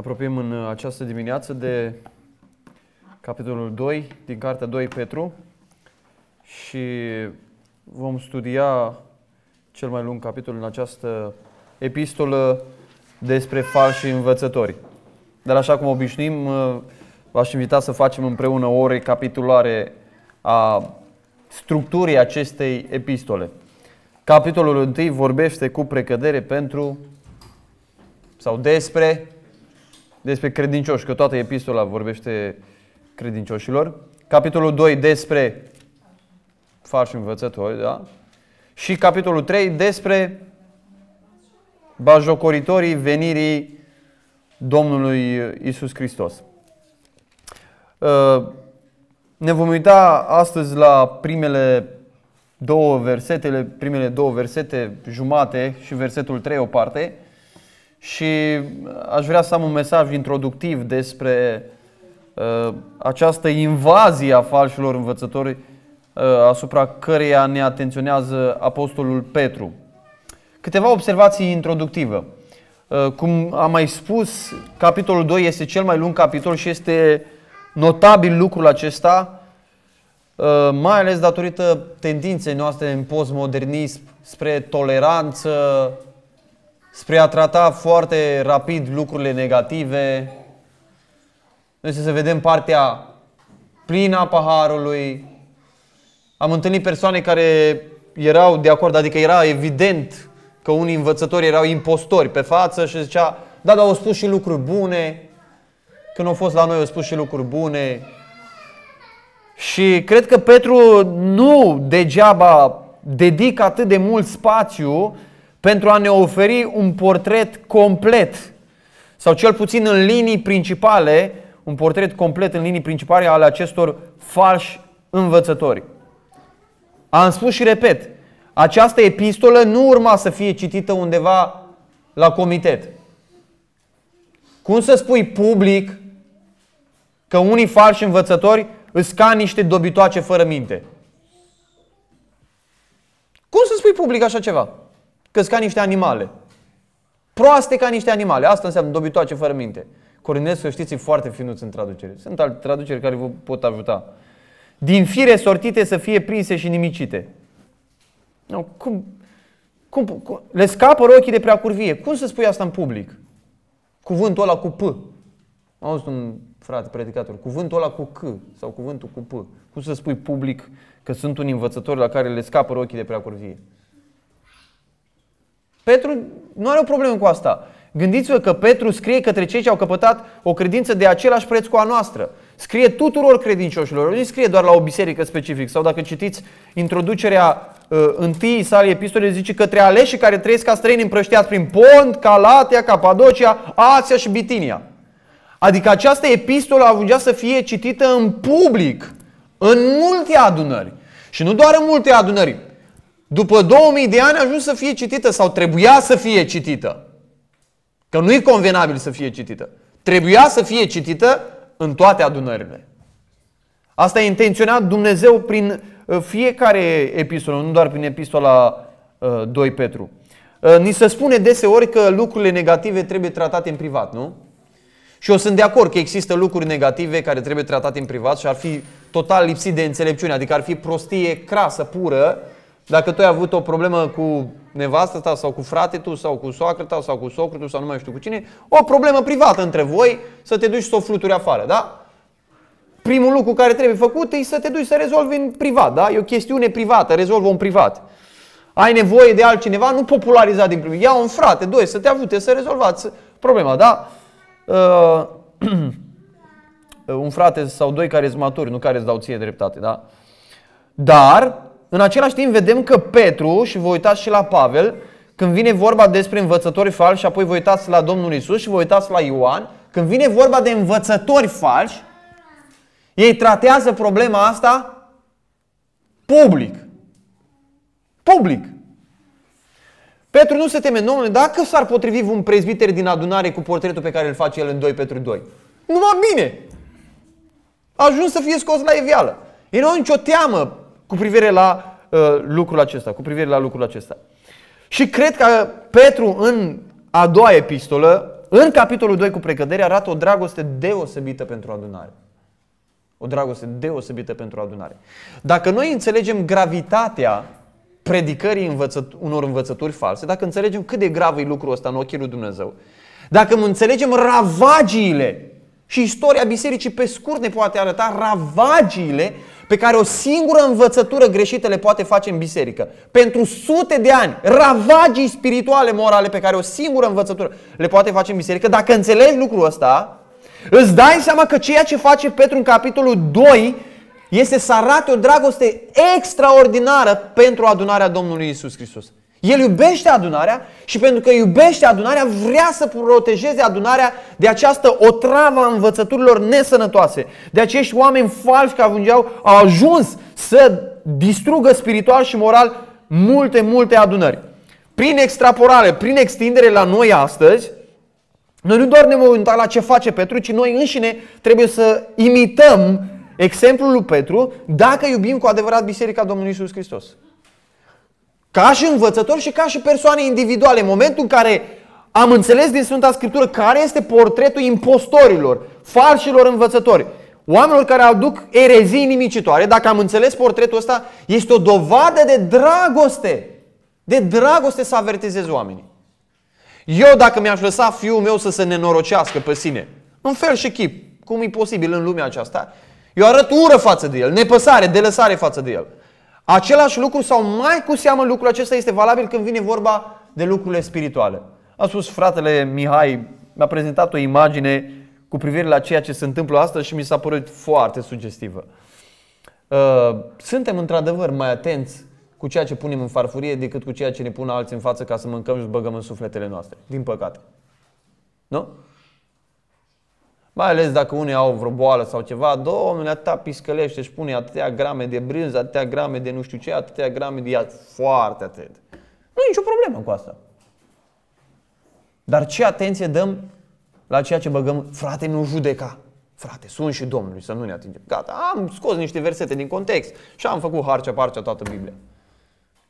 Ne apropiem în uh, această dimineață de capitolul 2 din Cartea 2 Petru și vom studia cel mai lung capitol în această epistolă despre falși învățători. Dar așa cum obișnim uh, v-aș invita să facem împreună o recapitulare a structurii acestei epistole. Capitolul 1 vorbește cu precădere pentru sau despre despre credincioși, că toată epistola vorbește credincioșilor. Capitolul 2 despre falși învățători, da? Și capitolul 3 despre bajocoritorii venirii Domnului Isus Hristos. Ă, ne vom uita astăzi la primele două versetele, primele două versete jumate și versetul 3 o parte și uh, aș vrea să am un mesaj introductiv despre uh, această invazie a falșilor învățători uh, asupra căreia ne atenționează Apostolul Petru. Câteva observații introductive. Uh, cum am mai spus, capitolul 2 este cel mai lung capitol și este notabil lucrul acesta, uh, mai ales datorită tendinței noastre în postmodernism spre toleranță, spre a trata foarte rapid lucrurile negative. Noi să vedem partea plină a paharului. Am întâlnit persoane care erau de acord, adică era evident că unii învățători erau impostori pe față și zicea, da, dar au spus și lucruri bune. Când au fost la noi, au spus și lucruri bune. Și cred că Petru nu degeaba dedică atât de mult spațiu pentru a ne oferi un portret complet, sau cel puțin în linii principale, un portret complet în linii principale ale acestor falși învățători. Am spus și repet, această epistolă nu urma să fie citită undeva la comitet. Cum să spui public că unii falși învățători îți ca niște dobitoace fără minte? Cum să spui public așa ceva? că ca niște animale. Proaste ca niște animale. Asta înseamnă dobitoace fără minte. Corinescu știți e foarte finuț în traducere. Sunt alte traduceri care vă pot ajuta. Din fire sortite să fie prinse și nimicite. No, cum, cum, cum, le scapă ochii de prea curvie. Cum să spui asta în public? Cuvântul ăla cu P. Am auzit un frate, predicator, cuvântul ăla cu C sau cuvântul cu P. Cum să spui public că sunt un învățător la care le scapă ochii de prea curvie? Petru nu are o problemă cu asta. Gândiți-vă că Petru scrie către cei ce au căpătat o credință de același preț cu a noastră. Scrie tuturor credincioșilor, nu scrie doar la o biserică specific. Sau dacă citiți introducerea uh, întâi sale epistole, zice către aleșii care trăiesc ca străini împrăștiați prin Pont, Calatea, Capadocia, Asia și Bitinia. Adică această epistolă ajungea să fie citită în public, în multe adunări. Și nu doar în multe adunări, după 2000 de ani a ajuns să fie citită sau trebuia să fie citită. Că nu e convenabil să fie citită. Trebuia să fie citită în toate adunările. Asta e intenționat Dumnezeu prin uh, fiecare epistolă, nu doar prin epistola 2 uh, Petru. Uh, ni se spune deseori că lucrurile negative trebuie tratate în privat, nu? Și eu sunt de acord că există lucruri negative care trebuie tratate în privat și ar fi total lipsit de înțelepciune, adică ar fi prostie crasă, pură, dacă tu ai avut o problemă cu nevastă ta sau cu frate tu sau cu soacră ta sau cu socrul tu sau nu mai știu cu cine, o problemă privată între voi, să te duci să o fluturi afară, da? Primul lucru care trebuie făcut e să te duci să rezolvi în privat, da? E o chestiune privată, rezolvă în privat. Ai nevoie de altcineva, nu populariza din primul. Ia un frate, doi, să te ajute să rezolvați problema, da? Uh, un frate sau doi care sunt maturi, nu care îți dau ție dreptate, da? Dar în același timp vedem că Petru, și vă uitați și la Pavel, când vine vorba despre învățători falși, apoi vă uitați la Domnul Isus și vă uitați la Ioan, când vine vorba de învățători falși, ei tratează problema asta public. Public. Petru nu se teme, domnule, dacă s-ar potrivi un prezbiter din adunare cu portretul pe care îl face el în 2 Petru 2, numai bine! A ajuns să fie scos la evială. Ei nu au nicio teamă cu privire la uh, lucrul acesta, cu privire la lucrul acesta. Și cred că Petru în a doua epistolă, în capitolul 2 cu precădere, arată o dragoste deosebită pentru adunare. O dragoste deosebită pentru adunare. Dacă noi înțelegem gravitatea predicării învățăt- unor învățături false, dacă înțelegem cât de grav e lucrul ăsta în ochii lui Dumnezeu, dacă înțelegem ravagiile și istoria bisericii pe scurt ne poate arăta ravagiile pe care o singură învățătură greșită le poate face în biserică. Pentru sute de ani, ravagii spirituale, morale pe care o singură învățătură le poate face în biserică. Dacă înțelegi lucrul ăsta, îți dai seama că ceea ce face Petru în capitolul 2 este să arate o dragoste extraordinară pentru adunarea Domnului Isus Hristos. El iubește adunarea și pentru că iubește adunarea vrea să protejeze adunarea de această otravă a învățăturilor nesănătoase. De acești oameni falși care ajungeau, au ajuns să distrugă spiritual și moral multe, multe adunări. Prin extrapolare, prin extindere la noi astăzi, noi nu doar ne vom uita la ce face Petru, ci noi înșine trebuie să imităm exemplul lui Petru dacă iubim cu adevărat Biserica Domnului Isus Hristos. Ca și învățător și ca și persoane individuale. În momentul în care am înțeles din Sfânta Scriptură care este portretul impostorilor, falșilor învățători, oamenilor care aduc erezii nimicitoare, dacă am înțeles portretul ăsta, este o dovadă de dragoste. De dragoste să avertizez oamenii. Eu dacă mi-aș lăsa fiul meu să se nenorocească pe sine, în fel și chip, cum e posibil în lumea aceasta, eu arăt ură față de el, nepăsare, delăsare față de el. Același lucru sau mai cu seamă lucrul acesta este valabil când vine vorba de lucrurile spirituale. A spus fratele Mihai, mi-a prezentat o imagine cu privire la ceea ce se întâmplă astăzi și mi s-a părut foarte sugestivă. Uh, suntem într-adevăr mai atenți cu ceea ce punem în farfurie decât cu ceea ce ne pun alții în față ca să mâncăm și să băgăm în sufletele noastre. Din păcate. Nu? Mai ales dacă unii au vreo boală sau ceva, domnule, atâta piscălește, și pune atâtea grame de brânză, atâtea grame de nu știu ce, atâtea grame de iat, foarte atent. Nu e nicio problemă cu asta. Dar ce atenție dăm la ceea ce băgăm? Frate, nu judeca. Frate, sun și Domnului să nu ne atingem. Gata, am scos niște versete din context și am făcut harcea-parcea toată Biblia.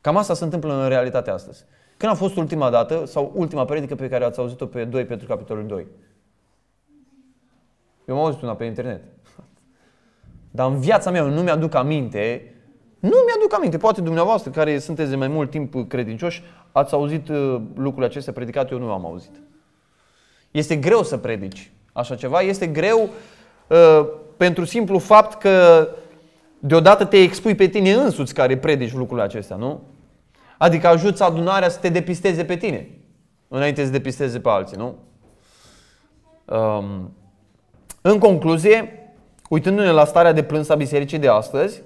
Cam asta se întâmplă în realitatea astăzi. Când a fost ultima dată sau ultima predică pe care ați auzit-o pe 2 pentru capitolul 2? Eu am auzit una pe internet. Dar în viața mea nu mi-aduc aminte, nu mi-aduc aminte, poate dumneavoastră care sunteți de mai mult timp credincioși, ați auzit uh, lucrurile acestea predicate, eu nu am auzit. Este greu să predici așa ceva, este greu uh, pentru simplu fapt că deodată te expui pe tine însuți care predici lucrurile acestea, nu? Adică ajuți adunarea să te depisteze pe tine, înainte să depisteze pe alții, nu? Um, în concluzie, uitându-ne la starea de plâns a bisericii de astăzi,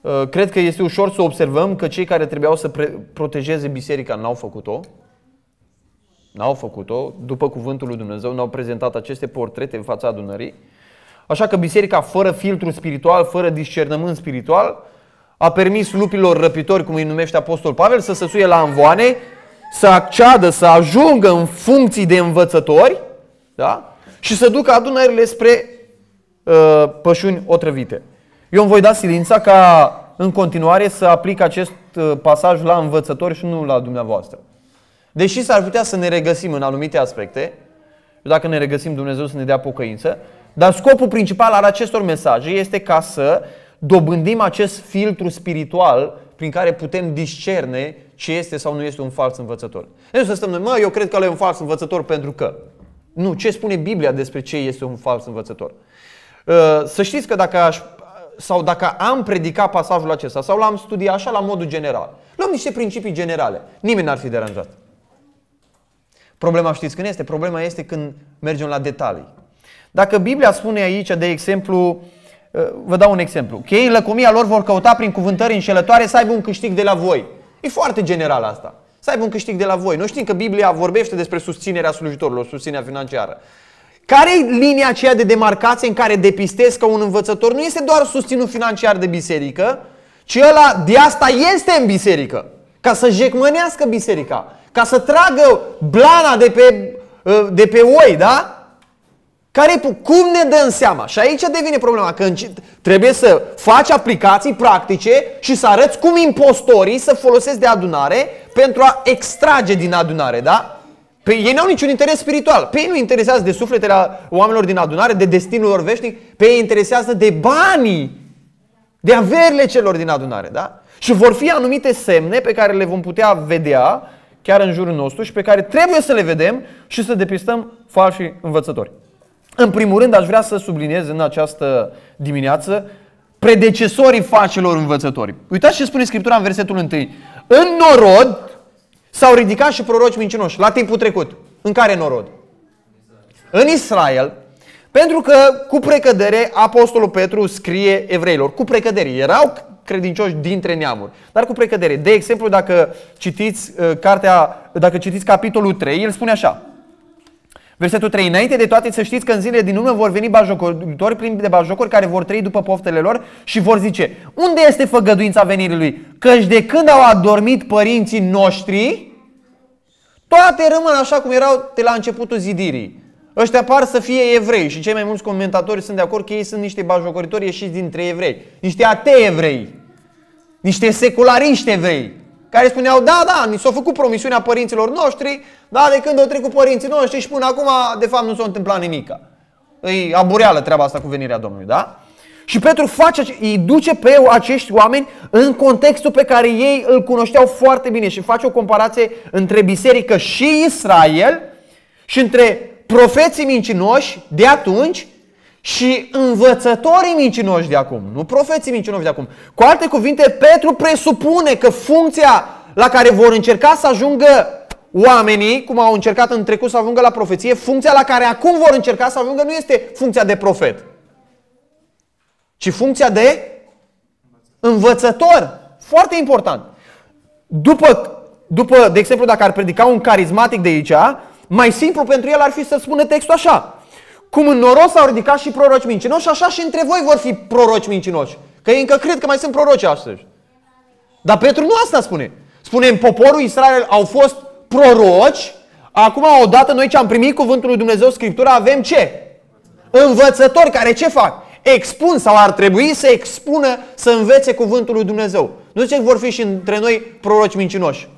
uh, cred că este ușor să observăm că cei care trebuiau să protejeze biserica n-au făcut-o. N-au făcut-o. După cuvântul lui Dumnezeu n-au prezentat aceste portrete în fața adunării. Așa că biserica fără filtru spiritual, fără discernământ spiritual, a permis lupilor răpitori, cum îi numește Apostol Pavel, să se suie la învoane, să acceadă, să ajungă în funcții de învățători, da? și să ducă adunările spre uh, pășuni otrăvite. Eu îmi voi da silința ca în continuare să aplic acest uh, pasaj la învățători și nu la dumneavoastră. Deși s-ar putea să ne regăsim în anumite aspecte, dacă ne regăsim Dumnezeu să ne dea pocăință, dar scopul principal al acestor mesaje este ca să dobândim acest filtru spiritual prin care putem discerne ce este sau nu este un fals învățător. Nu să stăm noi, mă, eu cred că ăla e un fals învățător pentru că. Nu, ce spune Biblia despre ce este un fals învățător. Uh, să știți că dacă aș, sau dacă am predicat pasajul acesta sau l-am studiat așa la modul general, luăm niște principii generale, nimeni n-ar fi deranjat. Problema știți când este? Problema este când mergem la detalii. Dacă Biblia spune aici, de exemplu, uh, vă dau un exemplu, că ei în lăcomia lor vor căuta prin cuvântări înșelătoare să aibă un câștig de la voi. E foarte general asta să aibă un câștig de la voi. Noi știm că Biblia vorbește despre susținerea slujitorilor, susținerea financiară. Care e linia aceea de demarcație în care depistez că un învățător nu este doar susținut financiar de biserică, ci ăla de asta este în biserică, ca să jecmănească biserica, ca să tragă blana de pe, de pe oi, da? Care cum ne dăm seama? Și aici devine problema, că trebuie să faci aplicații practice și să arăți cum impostorii să folosesc de adunare pentru a extrage din adunare, da? Pe ei nu au niciun interes spiritual. Pe ei nu interesează de sufletele oamenilor din adunare, de destinul lor veșnic. Pe ei interesează de banii, de averile celor din adunare, da? Și vor fi anumite semne pe care le vom putea vedea chiar în jurul nostru și pe care trebuie să le vedem și să depistăm falși învățători. În primul rând, aș vrea să subliniez în această dimineață predecesorii facelor învățători. Uitați ce spune Scriptura în versetul 1. În norod s-au ridicat și proroci mincinoși, la timpul trecut. În care norod? În Israel, pentru că cu precădere Apostolul Petru scrie evreilor, cu precădere, erau credincioși dintre neamuri, dar cu precădere. De exemplu, dacă citiți, uh, cartea, dacă citiți capitolul 3, el spune așa, Versetul 3. Înainte de toate să știți că în zilele din urmă vor veni bajocoritori plini de bajocori care vor trăi după poftele lor și vor zice Unde este făgăduința venirii lui? Căci de când au adormit părinții noștri, toate rămân așa cum erau de la începutul zidirii. Ăștia par să fie evrei și cei mai mulți comentatori sunt de acord că ei sunt niște bajocoritori ieșiți dintre evrei, niște atei evrei, niște seculariști evrei care spuneau, da, da, ni s-a făcut promisiunea părinților noștri, da, de când au trecut părinții noștri și până acum, de fapt, nu s-a întâmplat nimic. Îi abureală treaba asta cu venirea Domnului, da? Și Petru face, îi duce pe acești oameni în contextul pe care ei îl cunoșteau foarte bine și face o comparație între biserică și Israel și între profeții mincinoși de atunci și învățătorii mincinoși de acum, nu profeții mincinoși de acum. Cu alte cuvinte, Petru presupune că funcția la care vor încerca să ajungă oamenii, cum au încercat în trecut să ajungă la profeție, funcția la care acum vor încerca să ajungă nu este funcția de profet, ci funcția de învățător. Foarte important. După, după de exemplu, dacă ar predica un carismatic de aici, mai simplu pentru el ar fi să spună textul așa cum în noros au ridicat și proroci mincinoși, așa și între voi vor fi proroci mincinoși. Că ei încă cred că mai sunt proroci astăzi. Dar Petru nu asta spune. Spune, poporul Israel au fost proroci, acum odată noi ce am primit cuvântul lui Dumnezeu, Scriptura, avem ce? Învățători care ce fac? Expun sau ar trebui să expună, să învețe cuvântul lui Dumnezeu. Nu zice că vor fi și între noi proroci mincinoși.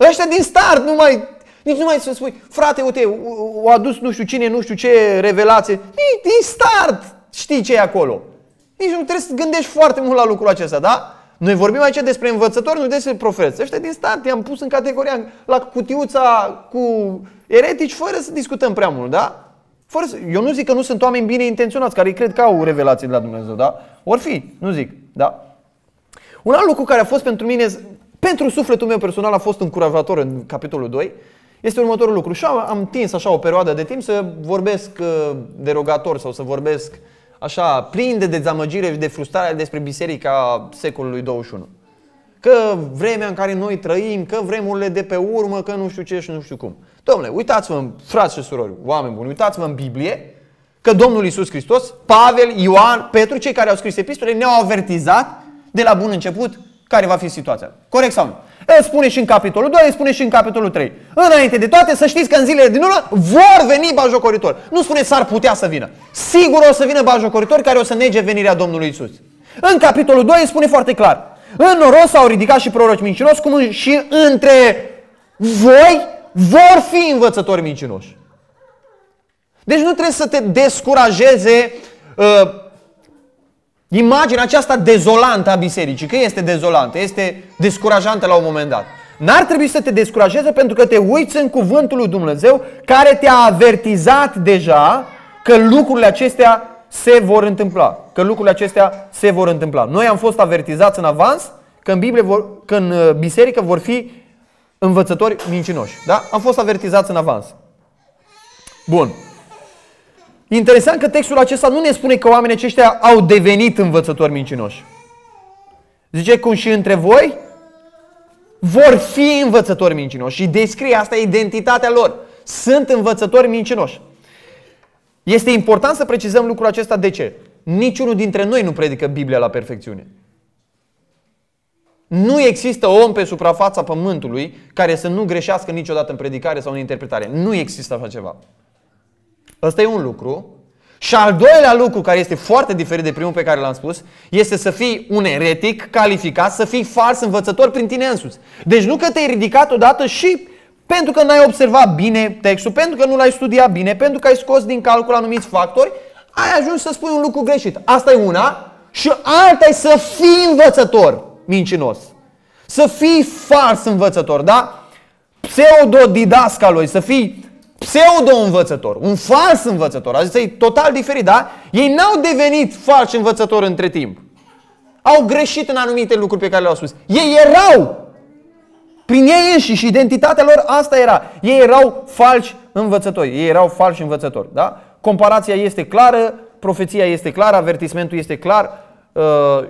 Ăștia din start nu mai nici nu mai să spui, frate, uite, o adus nu știu cine, nu știu ce revelație. Din, din start știi ce e acolo. Nici nu trebuie să gândești foarte mult la lucrul acesta, da? Noi vorbim aici despre învățători, nu despre profeți. Ăștia din start i-am pus în categoria, la cutiuța cu eretici, fără să discutăm prea mult, da? Fără să... Eu nu zic că nu sunt oameni bine intenționați, care cred că au revelații de la Dumnezeu, da? Or fi, nu zic, da? Un alt lucru care a fost pentru mine, pentru sufletul meu personal, a fost încurajator în capitolul 2, este următorul lucru. Și am tins așa o perioadă de timp să vorbesc uh, derogator sau să vorbesc așa plin de dezamăgire și de frustrare despre biserica secolului 21. Că vremea în care noi trăim, că vremurile de pe urmă, că nu știu ce și nu știu cum. Domnule, uitați-vă, frați și surori, oameni buni, uitați-vă în Biblie că Domnul Isus Hristos, Pavel, Ioan, Petru, cei care au scris epistole, ne-au avertizat de la bun început care va fi situația. Corect sau nu? Îl spune și în capitolul 2, îl spune și în capitolul 3. Înainte de toate, să știți că în zilele din urmă vor veni bajocoritori. Nu spune s-ar putea să vină. Sigur o să vină bajocoritori care o să nege venirea Domnului Isus. În capitolul 2 spune foarte clar. În noros s-au ridicat și proroci mincinoși, cum și între voi vor fi învățători mincinoși. Deci nu trebuie să te descurajeze uh, Imaginea aceasta dezolantă a bisericii, că este dezolantă, este descurajantă la un moment dat. N-ar trebui să te descurajeze pentru că te uiți în cuvântul lui Dumnezeu care te-a avertizat deja că lucrurile acestea se vor întâmpla. Că lucrurile acestea se vor întâmpla. Noi am fost avertizați în avans că în, Biblie vor, că în uh, biserică vor fi învățători mincinoși. Da? Am fost avertizați în avans. Bun. Interesant că textul acesta nu ne spune că oamenii aceștia au devenit învățători mincinoși. Zice cum și între voi vor fi învățători mincinoși și descrie asta identitatea lor. Sunt învățători mincinoși. Este important să precizăm lucrul acesta de ce? Niciunul dintre noi nu predică Biblia la perfecțiune. Nu există om pe suprafața pământului care să nu greșească niciodată în predicare sau în interpretare. Nu există așa ceva. Ăsta e un lucru. Și al doilea lucru care este foarte diferit de primul pe care l-am spus, este să fii un eretic calificat, să fii fals învățător prin tine însuți. Deci nu că te-ai ridicat odată și pentru că n-ai observat bine textul, pentru că nu l-ai studiat bine, pentru că ai scos din calcul anumiți factori, ai ajuns să spui un lucru greșit. Asta e una și alta e să fii învățător mincinos. Să fii fals învățător, da? Pseudodidascaloi, să fii pseudo-învățător, un fals învățător. Asta e total diferit, da? Ei n-au devenit falși învățători între timp. Au greșit în anumite lucruri pe care le-au spus. Ei erau prin ei înșiși, identitatea lor asta era. Ei erau falși învățători. Ei erau falși învățători. Da? Comparația este clară, profeția este clară, avertismentul este clar. Uh,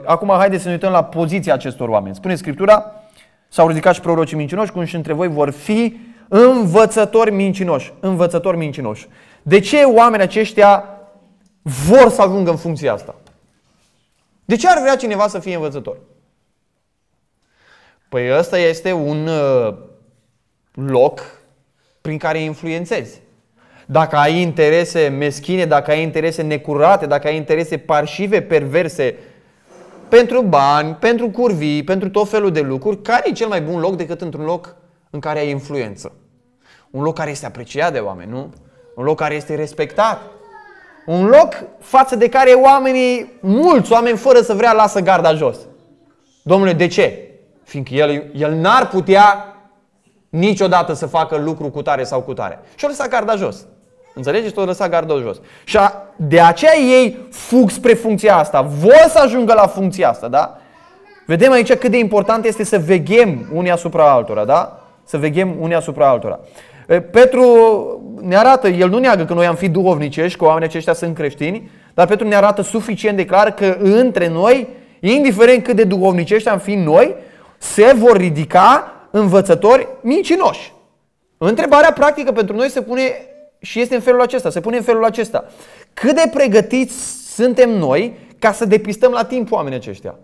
acum haideți să ne uităm la poziția acestor oameni. Spune Scriptura, s-au ridicat și prorocii mincinoși, cum și între voi vor fi Învățători mincinoși. Învățători mincinoși. De ce oamenii aceștia vor să ajungă în funcția asta? De ce ar vrea cineva să fie învățător? Păi ăsta este un uh, loc prin care influențezi. Dacă ai interese meschine, dacă ai interese necurate, dacă ai interese parșive, perverse, pentru bani, pentru curvii, pentru tot felul de lucruri, care e cel mai bun loc decât într-un loc în care ai influență? Un loc care este apreciat de oameni, nu? Un loc care este respectat. Un loc față de care oamenii, mulți oameni fără să vrea, lasă garda jos. Domnule, de ce? Fiindcă el, el n-ar putea niciodată să facă lucru cu tare sau cu tare. Și-o lăsa garda jos. Înțelegeți? O lăsa garda jos. Și a, de aceea ei fug spre funcția asta. Vor să ajungă la funcția asta, da? Vedem aici cât de important este să veghem unii asupra altora, da? Să veghem unii asupra altora. Petru ne arată, el nu neagă că noi am fi duhovnicești, că oamenii aceștia sunt creștini, dar Petru ne arată suficient de clar că între noi, indiferent cât de duhovnicești am fi noi, se vor ridica învățători mincinoși. Întrebarea practică pentru noi se pune și este în felul acesta, se pune în felul acesta. Cât de pregătiți suntem noi ca să depistăm la timp oamenii aceștia?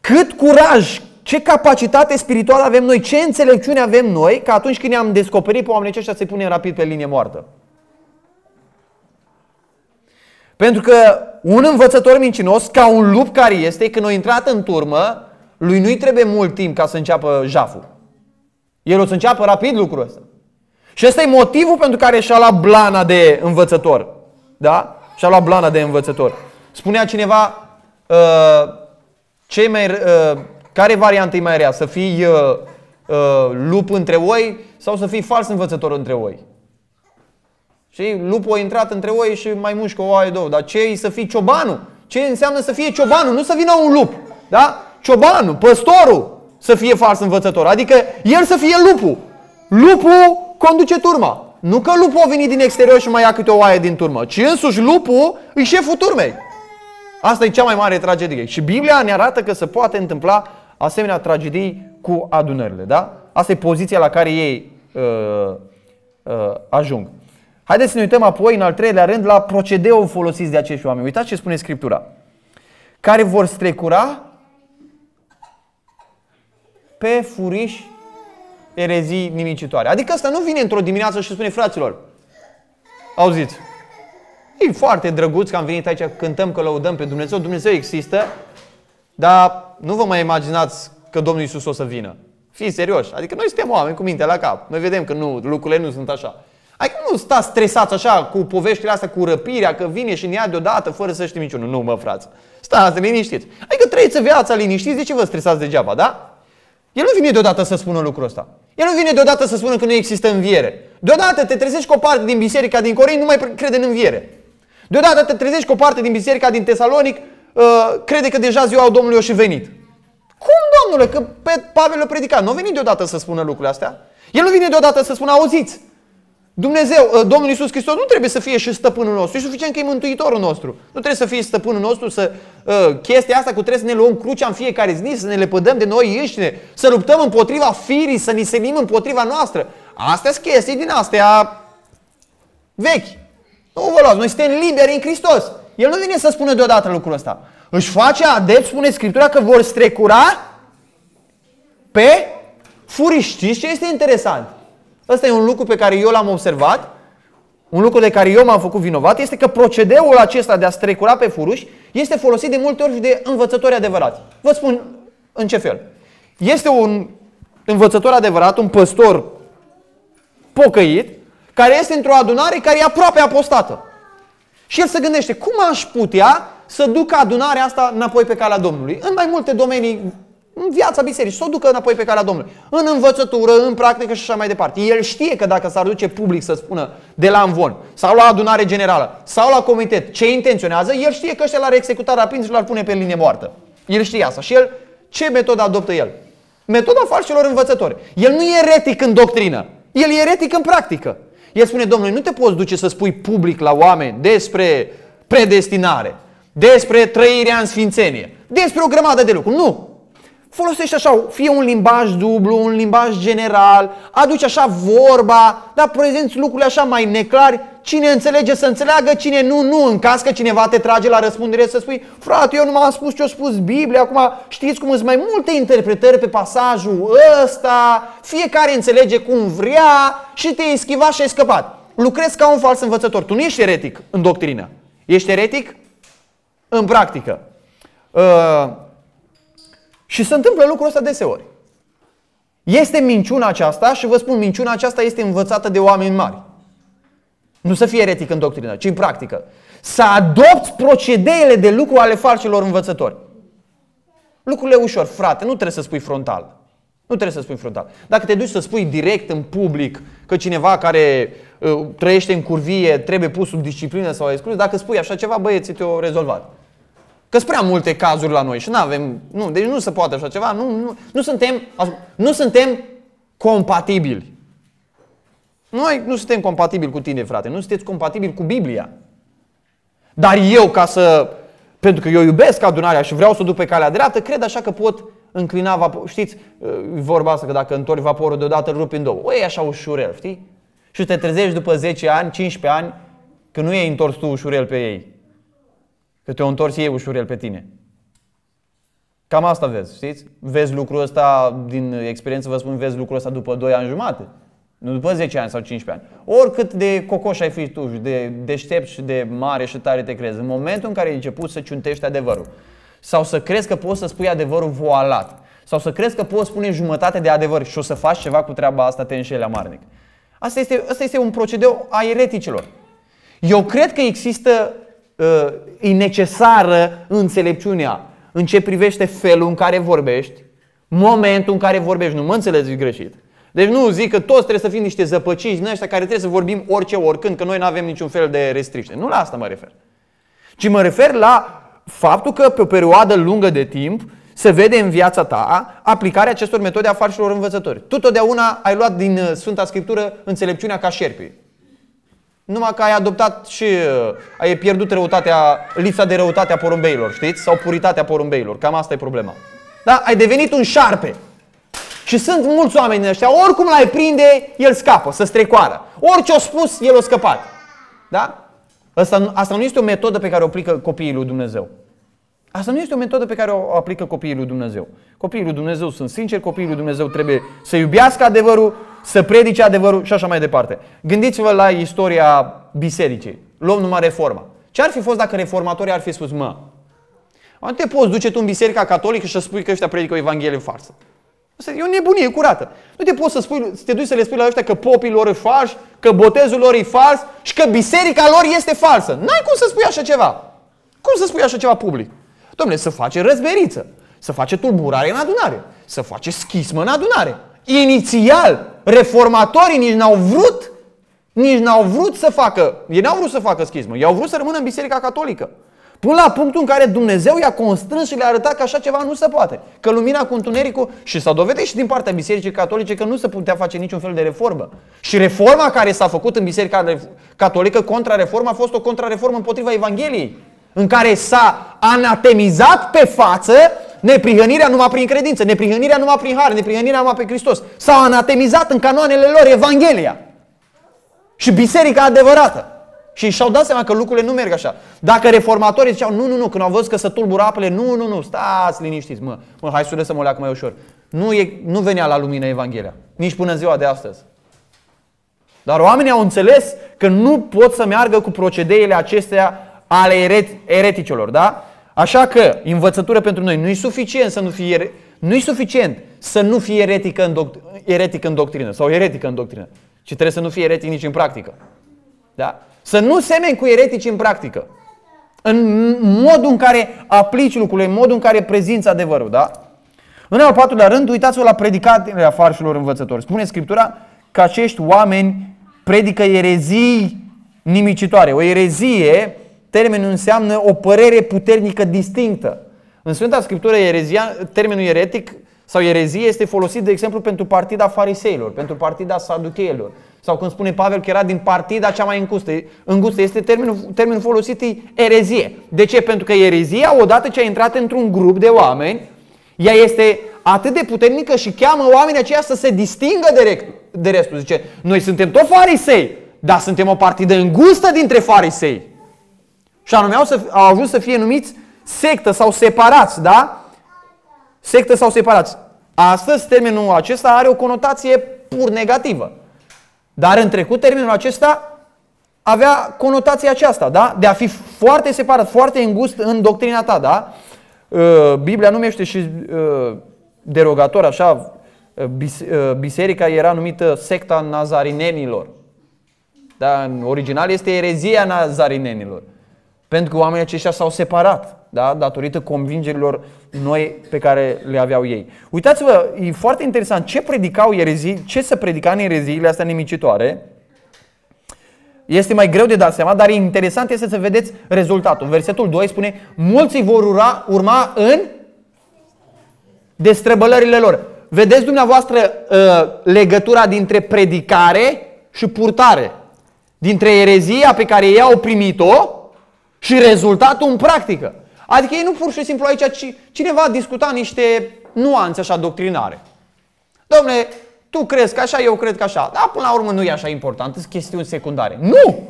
Cât curaj, ce capacitate spirituală avem noi, ce înțelepciune avem noi, că atunci când ne-am descoperit pe oamenii aceștia să pune rapid pe linie moartă. Pentru că un învățător mincinos, ca un lup care este, când a intrat în turmă, lui nu-i trebuie mult timp ca să înceapă jaful. El o să înceapă rapid lucrul ăsta. Și ăsta e motivul pentru care și-a luat blana de învățător. Da? Și-a luat blana de învățător. Spunea cineva, uh, cei mai, uh, care variantă e mai rea? Să fii uh, uh, lup între oi sau să fii fals învățător între oi? Și lupul a intrat între oi și mai mușcă oaie două. Dar ce e să fii ciobanul? Ce înseamnă să fie ciobanul? Nu să vină un lup. Da? Ciobanul, păstorul să fie fals învățător. Adică el să fie lupul. Lupul conduce turma. Nu că lupul a venit din exterior și mai ia câte o oaie din turmă, ci însuși lupul e șeful turmei. Asta e cea mai mare tragedie. Și Biblia ne arată că se poate întâmpla asemenea tragedii cu adunările. Da? Asta e poziția la care ei uh, uh, ajung. Haideți să ne uităm apoi, în al treilea rând, la procedeul folosit de acești oameni. Uitați ce spune Scriptura. Care vor strecura pe furiș erezii nimicitoare. Adică asta nu vine într-o dimineață și spune, fraților, auziți, e foarte drăguț că am venit aici, cântăm că lăudăm pe Dumnezeu, Dumnezeu există, dar nu vă mai imaginați că Domnul Isus o să vină. Fii serioși. Adică noi suntem oameni cu minte la cap. Noi vedem că nu, lucrurile nu sunt așa. Adică nu stați stresați așa cu poveștile astea, cu răpirea, că vine și ne ia deodată fără să știm niciunul. Nu, mă, frați. Stați liniștiți. Adică trăiți viața liniștiți, de ce vă stresați degeaba, da? El nu vine deodată să spună lucrul ăsta. El nu vine deodată să spună că nu există înviere. Deodată te trezești cu o parte din biserica din Corint, nu mai crede în înviere. Deodată te trezești cu o parte din biserica din Tesalonic Uh, crede că deja ziua Domnului a și venit. Cum, domnule, că pe Pavel o predica, Nu a venit deodată să spună lucrurile astea. El nu vine deodată să spună, auziți, Dumnezeu, uh, Domnul Iisus Hristos nu trebuie să fie și stăpânul nostru, e suficient că e mântuitorul nostru. Nu trebuie să fie stăpânul nostru, să uh, chestia asta cu trebuie să ne luăm crucea în fiecare zi, să ne lepădăm de noi înșine, să luptăm împotriva firii, să ni selim împotriva noastră. Astea sunt chestii din astea vechi. Nu vă luați, noi suntem liberi în Hristos. El nu vine să spună deodată lucrul ăsta. Își face adept, spune Scriptura, că vor strecura pe furiști. Știți ce este interesant? Ăsta e un lucru pe care eu l-am observat, un lucru de care eu m-am făcut vinovat, este că procedeul acesta de a strecura pe furuși este folosit de multe ori de învățători adevărați. Vă spun în ce fel. Este un învățător adevărat, un păstor pocăit, care este într-o adunare care e aproape apostată. Și el se gândește, cum aș putea să ducă adunarea asta înapoi pe calea Domnului? În mai multe domenii, în viața bisericii, să o ducă înapoi pe calea Domnului. În învățătură, în practică și așa mai departe. El știe că dacă s-ar duce public să spună de la învon sau la adunare generală sau la comitet ce intenționează, el știe că ăștia l-ar executa rapid și l-ar pune pe linie moartă. El știe asta și el ce metodă adoptă el? Metoda falșilor învățători. El nu e eretic în doctrină, el e eretic în practică. El spune, Domnule, nu te poți duce să spui public la oameni despre predestinare, despre trăirea în sfințenie, despre o grămadă de lucruri. Nu! folosește așa, fie un limbaj dublu, un limbaj general, aduce așa vorba, dar prezenți lucrurile așa mai neclari, cine înțelege să înțeleagă, cine nu, nu, în caz că cineva te trage la răspundere să spui, frate, eu nu m-am spus ce o spus Biblia, acum știți cum sunt mai multe interpretări pe pasajul ăsta, fiecare înțelege cum vrea și te-ai schivat și ai scăpat. Lucrezi ca un fals învățător, tu nu ești eretic în doctrină, ești eretic în practică. Uh, și se întâmplă lucrul ăsta deseori. Este minciuna aceasta și vă spun, minciuna aceasta este învățată de oameni mari. Nu să fie eretic în doctrină, ci în practică. Să adopți procedeile de lucru ale falșilor învățători. Lucrurile ușor, frate, nu trebuie să spui frontal. Nu trebuie să spui frontal. Dacă te duci să spui direct în public că cineva care uh, trăiește în curvie trebuie pus sub disciplină sau exclus, dacă spui așa ceva, băieți, te-o rezolvat. Că sunt prea multe cazuri la noi și nu avem, nu, deci nu se poate așa ceva, nu, nu, nu, suntem, nu suntem compatibili. Noi nu suntem compatibili cu tine, frate, nu sunteți compatibili cu Biblia. Dar eu, ca să, pentru că eu iubesc adunarea și vreau să o duc pe calea dreaptă, cred așa că pot înclina vaporul. Știți uh, vorba asta că dacă întorci vaporul deodată, îl rupi în două. O, e așa ușurel, știi? Și te trezești după 10 ani, 15 ani, că nu e întors tu ușurel pe ei că te-o întorci ei ușurel pe tine. Cam asta vezi, știți? Vezi lucrul ăsta, din experiență vă spun, vezi lucrul ăsta după 2 ani jumate. Nu după 10 ani sau 15 ani. Oricât de cocoș ai fi tu, de deștept și de mare și tare te crezi, în momentul în care ai început să ciuntești adevărul, sau să crezi că poți să spui adevărul voalat, sau să crezi că poți spune jumătate de adevăr și o să faci ceva cu treaba asta, te înșeli amarnic. Asta este, asta este un procedeu a ereticilor. Eu cred că există Uh, e necesară înțelepciunea în ce privește felul în care vorbești, momentul în care vorbești. Nu mă înțelegi greșit. Deci nu zic că toți trebuie să fim niște zăpăciți din ăștia care trebuie să vorbim orice, oricând, că noi nu avem niciun fel de restricție. Nu la asta mă refer. Ci mă refer la faptul că pe o perioadă lungă de timp se vede în viața ta aplicarea acestor metode a farșilor învățători. Tu totdeauna ai luat din uh, Sfânta Scriptură înțelepciunea ca șerpii numai că ai adoptat și uh, ai pierdut răutatea, lipsa de răutate a porumbeilor, știți? Sau puritatea porumbeilor. Cam asta e problema. Da? Ai devenit un șarpe. Și sunt mulți oameni ăștia, oricum l-ai prinde, el scapă, să strecoară. Orice o spus, el o scăpat. Da? Asta, asta nu este o metodă pe care o aplică copiii lui Dumnezeu. Asta nu este o metodă pe care o aplică copiii lui Dumnezeu. Copiii lui Dumnezeu sunt sinceri, copiii lui Dumnezeu trebuie să iubească adevărul, să predice adevărul și așa mai departe. Gândiți-vă la istoria bisericii. Luăm numai reforma. Ce ar fi fost dacă reformatorii ar fi spus, mă, nu te poți duce tu în biserica catolică și să spui că ăștia predică o evanghelie în farsă. E o nebunie curată. Nu te poți să, spui, să te duci să le spui la ăștia că popii lor e fals, că botezul lor e fals și că biserica lor este falsă. N-ai cum să spui așa ceva. Cum să spui așa ceva public? Domnule, să face răzberiță, să face tulburare în adunare, să face schismă în adunare. Inițial, reformatorii nici n-au vrut, nici n-au vrut să facă, ei n-au vrut să facă schismă, ei au vrut să rămână în Biserica Catolică. Până la punctul în care Dumnezeu i-a constrâns și le-a arătat că așa ceva nu se poate. Că lumina cu întunericul și s-a dovedit și din partea Bisericii Catolice că nu se putea face niciun fel de reformă. Și reforma care s-a făcut în Biserica Catolică, contrareforma, a fost o contrareformă împotriva Evangheliei în care s-a anatemizat pe față neprihănirea numai prin credință, neprihănirea numai prin har, neprihănirea numai pe Hristos. s a anatemizat în canoanele lor Evanghelia și biserica adevărată. Și și-au dat seama că lucrurile nu merg așa. Dacă reformatorii ziceau, nu, nu, nu, când au văzut că se tulbură apele, nu, nu, nu, stați liniștiți, mă, mă hai să mă leacă mai ușor. Nu, e, nu venea la lumină Evanghelia, nici până în ziua de astăzi. Dar oamenii au înțeles că nu pot să meargă cu procedeile acestea ale eret- ereticilor, da? Așa că învățătură pentru noi nu e suficient să nu fie nu e suficient să nu fie eretică în, doct- eretică în doctrină sau eretică în doctrină, ci trebuie să nu fie eretic nici în practică. Da? Să nu semeni cu eretici în practică. În modul în care aplici lucrurile, în modul în care prezinți adevărul, da? În al patrulea rând, uitați-vă la predicarea farșilor învățători. Spune Scriptura că acești oameni predică erezii nimicitoare. O erezie Termenul înseamnă o părere puternică distinctă. În Sfânta Scriptură, erezia, termenul eretic sau erezie este folosit, de exemplu, pentru partida fariseilor, pentru partida saducheilor. Sau când spune Pavel că era din partida cea mai îngustă, îngustă este termenul, termenul folosit erezie. De ce? Pentru că erezia, odată ce a intrat într-un grup de oameni, ea este atât de puternică și cheamă oamenii aceia să se distingă de, rect, de restul. Zice, noi suntem tot farisei, dar suntem o partidă îngustă dintre farisei. Și anume au, să, au ajuns să fie numiți sectă sau separați, da? Sectă sau separați. Astăzi termenul acesta are o conotație pur negativă. Dar în trecut termenul acesta avea conotația aceasta, da? De a fi foarte separat, foarte îngust în doctrina ta, da? Uh, Biblia numește și uh, derogator, așa, uh, biserica era numită secta nazarinenilor. Da? În original este erezia nazarinenilor. Pentru că oamenii aceștia s-au separat, da? datorită convingerilor noi pe care le aveau ei. Uitați-vă, e foarte interesant ce predicau erezii, ce se predica în ereziile astea nemicitoare. Este mai greu de dat seama, dar e interesant este să vedeți rezultatul. Versetul 2 spune, mulți îi vor ura, urma în destrăbălările lor. Vedeți dumneavoastră uh, legătura dintre predicare și purtare. Dintre erezia pe care ei au primit-o și rezultatul în practică. Adică ei nu pur și simplu aici, ci cineva discuta niște nuanțe așa doctrinare. Domne, tu crezi că așa, eu cred că așa. Dar până la urmă nu e așa important, sunt chestiuni secundare. Nu!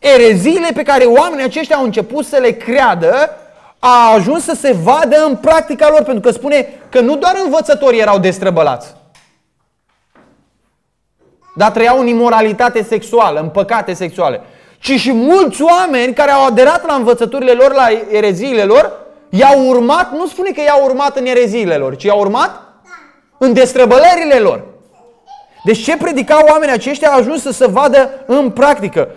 Ereziile pe care oamenii aceștia au început să le creadă a ajuns să se vadă în practica lor, pentru că spune că nu doar învățătorii erau destrăbălați, dar trăiau în imoralitate sexuală, în păcate sexuale ci și mulți oameni care au aderat la învățăturile lor, la ereziile lor, i-au urmat, nu spune că i-au urmat în ereziile lor, ci i-au urmat în destrăbălările lor. Deci ce predicau oamenii aceștia au ajuns să se vadă în practică.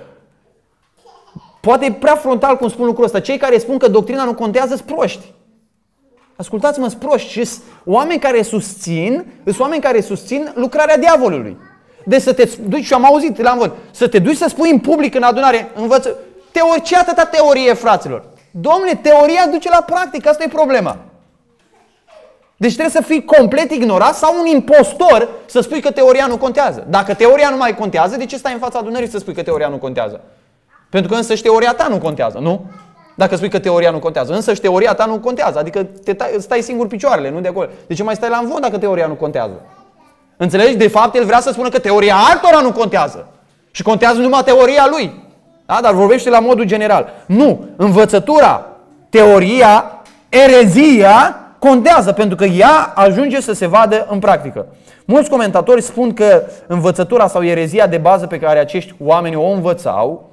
Poate e prea frontal cum spun lucrul ăsta. Cei care spun că doctrina nu contează sunt proști. Ascultați-mă, sunt proști. Și oameni care susțin, sunt oameni care susțin lucrarea diavolului. De să te duci, și am auzit, l-am văzut, să te duci să spui în public, în adunare, învăță. Teori, ce atâta teorie, fraților? Domnule, teoria duce la practică, asta e problema. Deci trebuie să fii complet ignorat sau un impostor să spui că teoria nu contează. Dacă teoria nu mai contează, de ce stai în fața adunării să spui că teoria nu contează? Pentru că însăși teoria ta nu contează, nu? Dacă spui că teoria nu contează, însăși teoria ta nu contează, adică te stai singur picioarele, nu de acolo. De ce mai stai la învon dacă teoria nu contează? Înțelegi? De fapt, el vrea să spună că teoria altora nu contează. Și contează numai teoria lui. Da? Dar vorbește la modul general. Nu. Învățătura, teoria, erezia contează pentru că ea ajunge să se vadă în practică. Mulți comentatori spun că învățătura sau erezia de bază pe care acești oameni o învățau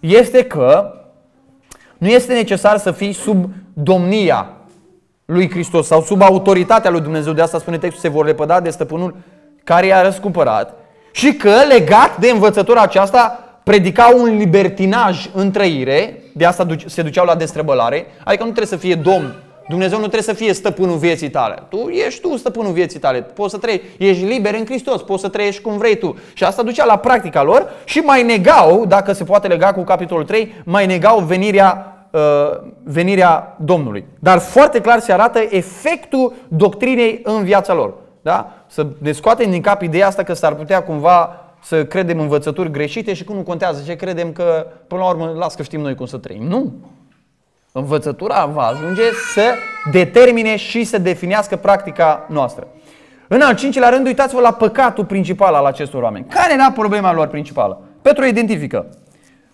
este că nu este necesar să fii sub domnia lui Hristos sau sub autoritatea lui Dumnezeu. De asta spune textul, se vor lepăda de stăpânul care i-a răscumpărat și că, legat de învățătura aceasta, predica un libertinaj în trăire, de asta se duceau la destrăbălare, adică nu trebuie să fie domn, Dumnezeu nu trebuie să fie stăpânul vieții tale. Tu ești tu stăpânul vieții tale. Poți să trăiești, ești liber în Hristos, poți să trăiești cum vrei tu. Și asta ducea la practica lor și mai negau, dacă se poate lega cu capitolul 3, mai negau venirea uh, venirea Domnului. Dar foarte clar se arată efectul doctrinei în viața lor. Da? să ne scoatem din cap ideea asta că s-ar putea cumva să credem învățături greșite și cum nu contează ce credem că, până la urmă, las că știm noi cum să trăim. Nu! Învățătura va ajunge să determine și să definească practica noastră. În al cincilea rând, uitați-vă la păcatul principal al acestor oameni. Care era problema lor principală? Petru identifică.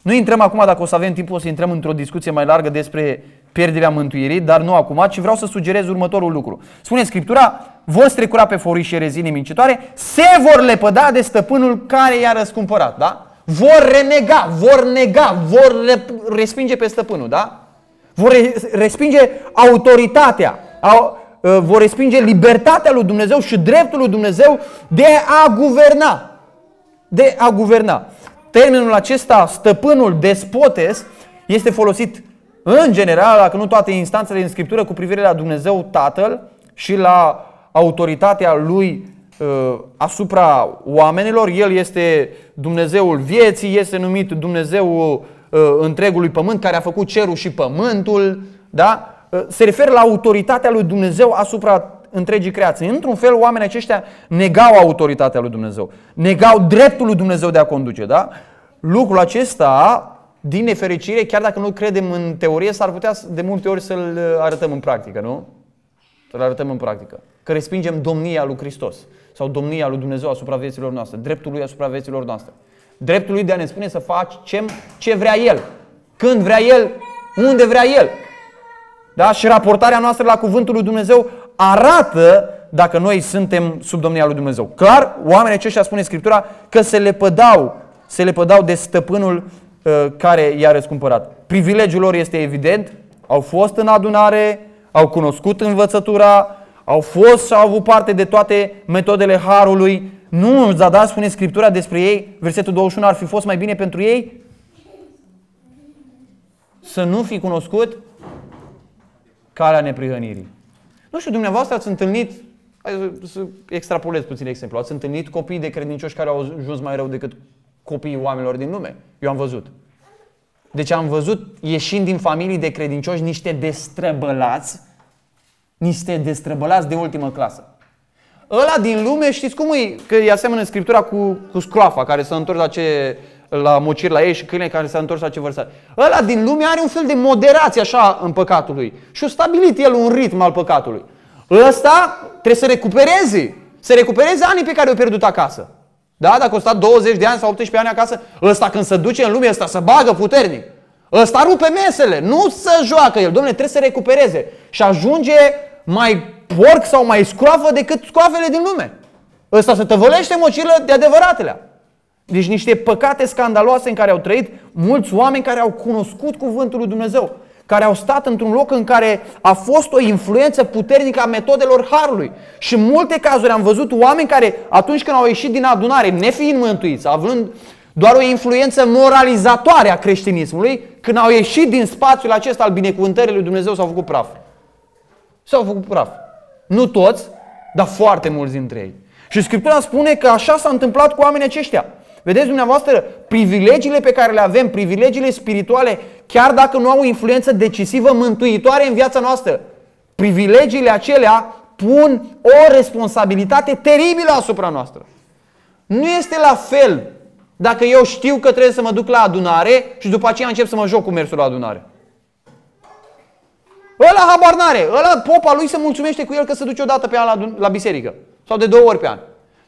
Nu intrăm acum, dacă o să avem timp, o să intrăm într-o discuție mai largă despre pierderea mântuirii, dar nu acum, ci vreau să sugerez următorul lucru. Spune Scriptura, vor strecura pe forii și rezine mincitoare, se vor lepăda de stăpânul care i-a răscumpărat, da? Vor renega, vor nega, vor respinge pe stăpânul, da? Vor respinge autoritatea, au, ă, vor respinge libertatea lui Dumnezeu și dreptul lui Dumnezeu de a guverna. De a guverna. Termenul acesta, stăpânul despotes, este folosit în general, dacă nu toate instanțele în Scriptură, cu privire la Dumnezeu Tatăl și la autoritatea lui uh, asupra oamenilor. El este Dumnezeul vieții, este numit Dumnezeul uh, întregului pământ care a făcut cerul și pământul. Da? Uh, se referă la autoritatea lui Dumnezeu asupra întregii creații. Într-un fel, oamenii aceștia negau autoritatea lui Dumnezeu, negau dreptul lui Dumnezeu de a conduce. Da? Lucrul acesta, din nefericire, chiar dacă nu credem în teorie, s-ar putea de multe ori să-l arătăm în practică, nu? Să-l arătăm în practică. Că respingem domnia lui Hristos sau domnia lui Dumnezeu asupra vieților noastre, dreptul lui asupra vieților noastre. Dreptul lui de a ne spune să facem ce vrea El, când vrea El, unde vrea El. Da? Și raportarea noastră la cuvântul lui Dumnezeu arată dacă noi suntem sub domnia lui Dumnezeu. Clar, oamenii aceștia spune Scriptura că se lepădau, se lepădau de stăpânul uh, care i-a răscumpărat. Privilegiul lor este evident, au fost în adunare, au cunoscut învățătura, au fost sau au avut parte de toate metodele harului? Nu, Zadar spune Scriptura despre ei, versetul 21, ar fi fost mai bine pentru ei? Să nu fi cunoscut calea neprihănirii. Nu știu, dumneavoastră ați întâlnit, hai să extrapolez puțin exemplu, ați întâlnit copii de credincioși care au ajuns mai rău decât copiii oamenilor din lume. Eu am văzut. Deci am văzut, ieșind din familii de credincioși, niște destrăbălați niște destrăbălați de ultimă clasă. Ăla din lume, știți cum e? Că îi asemănă în Scriptura cu, cu scroafa care s-a întors la ce la mocir la ei și câine care s-a întors la ce vărsat. Ăla din lume are un fel de moderație așa în păcatul lui. Și a stabilit el un ritm al păcatului. Ăsta trebuie să recupereze. Să recupereze anii pe care i-au pierdut acasă. Da? Dacă a stat 20 de ani sau 18 ani acasă, ăsta când se duce în lume, ăsta se bagă puternic. Ăsta rupe mesele, nu să joacă el. Domnule, trebuie să recupereze. Și ajunge mai porc sau mai scroafă decât scroafele din lume. Ăsta se tăvălește mocilă de adevăratele. Deci niște păcate scandaloase în care au trăit mulți oameni care au cunoscut cuvântul lui Dumnezeu, care au stat într-un loc în care a fost o influență puternică a metodelor Harului. Și în multe cazuri am văzut oameni care atunci când au ieșit din adunare, nefiind mântuiți, având doar o influență moralizatoare a creștinismului, când au ieșit din spațiul acesta al binecuvântării lui Dumnezeu, s-au făcut praf. S-au făcut praf. Nu toți, dar foarte mulți dintre ei. Și Scriptura spune că așa s-a întâmplat cu oamenii aceștia. Vedeți dumneavoastră, privilegiile pe care le avem, privilegiile spirituale, chiar dacă nu au o influență decisivă, mântuitoare în viața noastră, privilegiile acelea pun o responsabilitate teribilă asupra noastră. Nu este la fel dacă eu știu că trebuie să mă duc la adunare și după aceea încep să mă joc cu mersul la adunare? Ăla habar n-are. Ăla popa lui se mulțumește cu el că se duce o dată pe an la, la biserică. Sau de două ori pe an.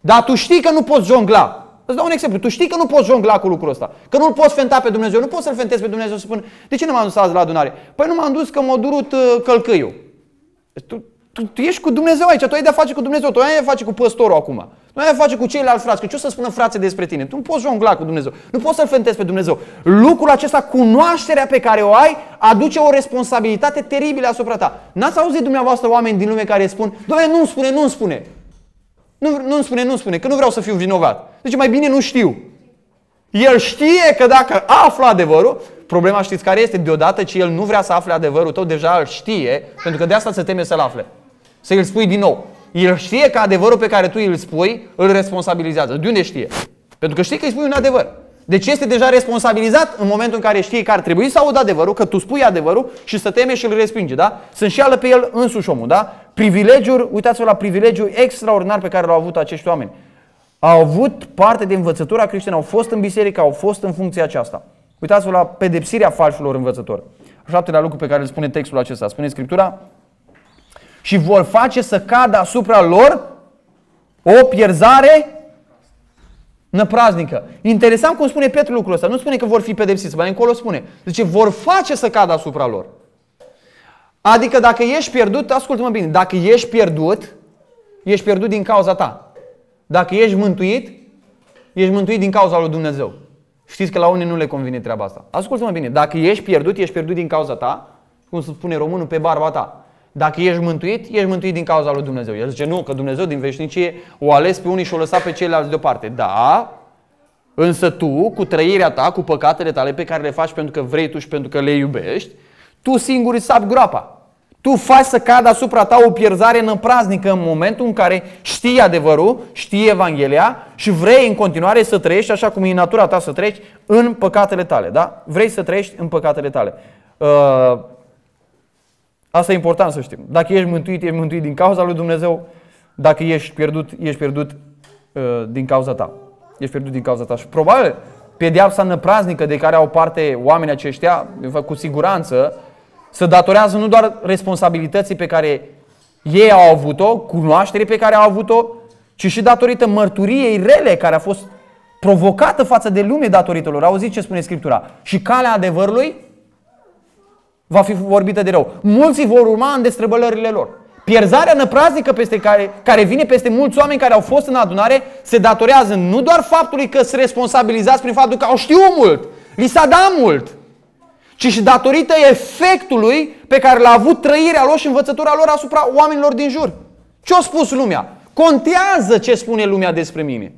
Dar tu știi că nu poți jongla. Îți dau un exemplu. Tu știi că nu poți jongla cu lucrul ăsta. Că nu-l poți fenta pe Dumnezeu. Nu poți să-l fentezi pe Dumnezeu să spun, de ce nu m-am dus azi la adunare? Păi nu m-am dus că m-a durut uh, călcâiul. Deci tu tu, tu ești cu Dumnezeu aici, tu ai de-a face cu Dumnezeu, tu ai de-a face cu păstorul acum. Nu ai de-a face cu ceilalți frați, că ce o să spună frații despre tine? Tu nu poți jongla cu Dumnezeu, nu poți să-L fentezi pe Dumnezeu. Lucrul acesta, cunoașterea pe care o ai, aduce o responsabilitate teribilă asupra ta. N-ați auzit dumneavoastră oameni din lume care spun, Doamne, nu-mi spune, nu-mi spune. Nu, nu-mi spune, nu-mi spune, că nu vreau să fiu vinovat. Deci mai bine nu știu. El știe că dacă află adevărul, problema știți care este? Deodată ce el nu vrea să afle adevărul tău, deja îl știe, pentru că de asta se teme să-l afle să îl spui din nou. El știe că adevărul pe care tu îl spui îl responsabilizează. De unde știe? Pentru că știe că îi spui un adevăr. Deci este deja responsabilizat în momentul în care știe că ar trebui să audă adevărul, că tu spui adevărul și să teme și îl respinge, da? Să înșeală pe el însuși omul, da? Privilegiuri, uitați-vă la privilegiul extraordinar pe care l-au avut acești oameni. Au avut parte de învățătura creștină, au fost în biserică, au fost în funcția aceasta. Uitați-vă la pedepsirea falșilor învățători. Șaptelea lucru pe care îl spune textul acesta. Spune Scriptura, și vor face să cadă asupra lor o pierzare năpraznică. Interesant cum spune Petru lucrul ăsta. Nu spune că vor fi pedepsiți, mai încolo spune. Zice, vor face să cadă asupra lor. Adică dacă ești pierdut, ascultă-mă bine, dacă ești pierdut, ești pierdut din cauza ta. Dacă ești mântuit, ești mântuit din cauza lui Dumnezeu. Știți că la unii nu le convine treaba asta. Ascultă-mă bine, dacă ești pierdut, ești pierdut din cauza ta, cum se spune românul, pe barba ta. Dacă ești mântuit, ești mântuit din cauza lui Dumnezeu. El zice, nu, că Dumnezeu din veșnicie o ales pe unii și o lăsa pe ceilalți deoparte. Da, însă tu, cu trăirea ta, cu păcatele tale pe care le faci pentru că vrei tu și pentru că le iubești, tu singur îți sapi groapa. Tu faci să cadă asupra ta o pierzare năpraznică în momentul în care știi adevărul, știi Evanghelia și vrei în continuare să trăiești așa cum e natura ta să trăiești în păcatele tale. Da? Vrei să trăiești în păcatele tale. Uh, Asta e important să știm. Dacă ești mântuit, ești mântuit din cauza lui Dumnezeu. Dacă ești pierdut, ești pierdut uh, din cauza ta. Ești pierdut din cauza ta. Și probabil pediapsa năpraznică de care au parte oamenii aceștia, cu siguranță, se datorează nu doar responsabilității pe care ei au avut-o, cunoașterii pe care au avut-o, ci și datorită mărturiei rele care a fost provocată față de lume datorită lor. Auziți ce spune Scriptura? Și calea adevărului va fi vorbită de rău. Mulți vor urma în destrăbălările lor. Pierzarea năpraznică peste care, care vine peste mulți oameni care au fost în adunare se datorează nu doar faptului că sunt responsabilizați prin faptul că au știut mult, li s-a dat mult, ci și datorită efectului pe care l-a avut trăirea lor și învățătura lor asupra oamenilor din jur. Ce a spus lumea? Contează ce spune lumea despre mine.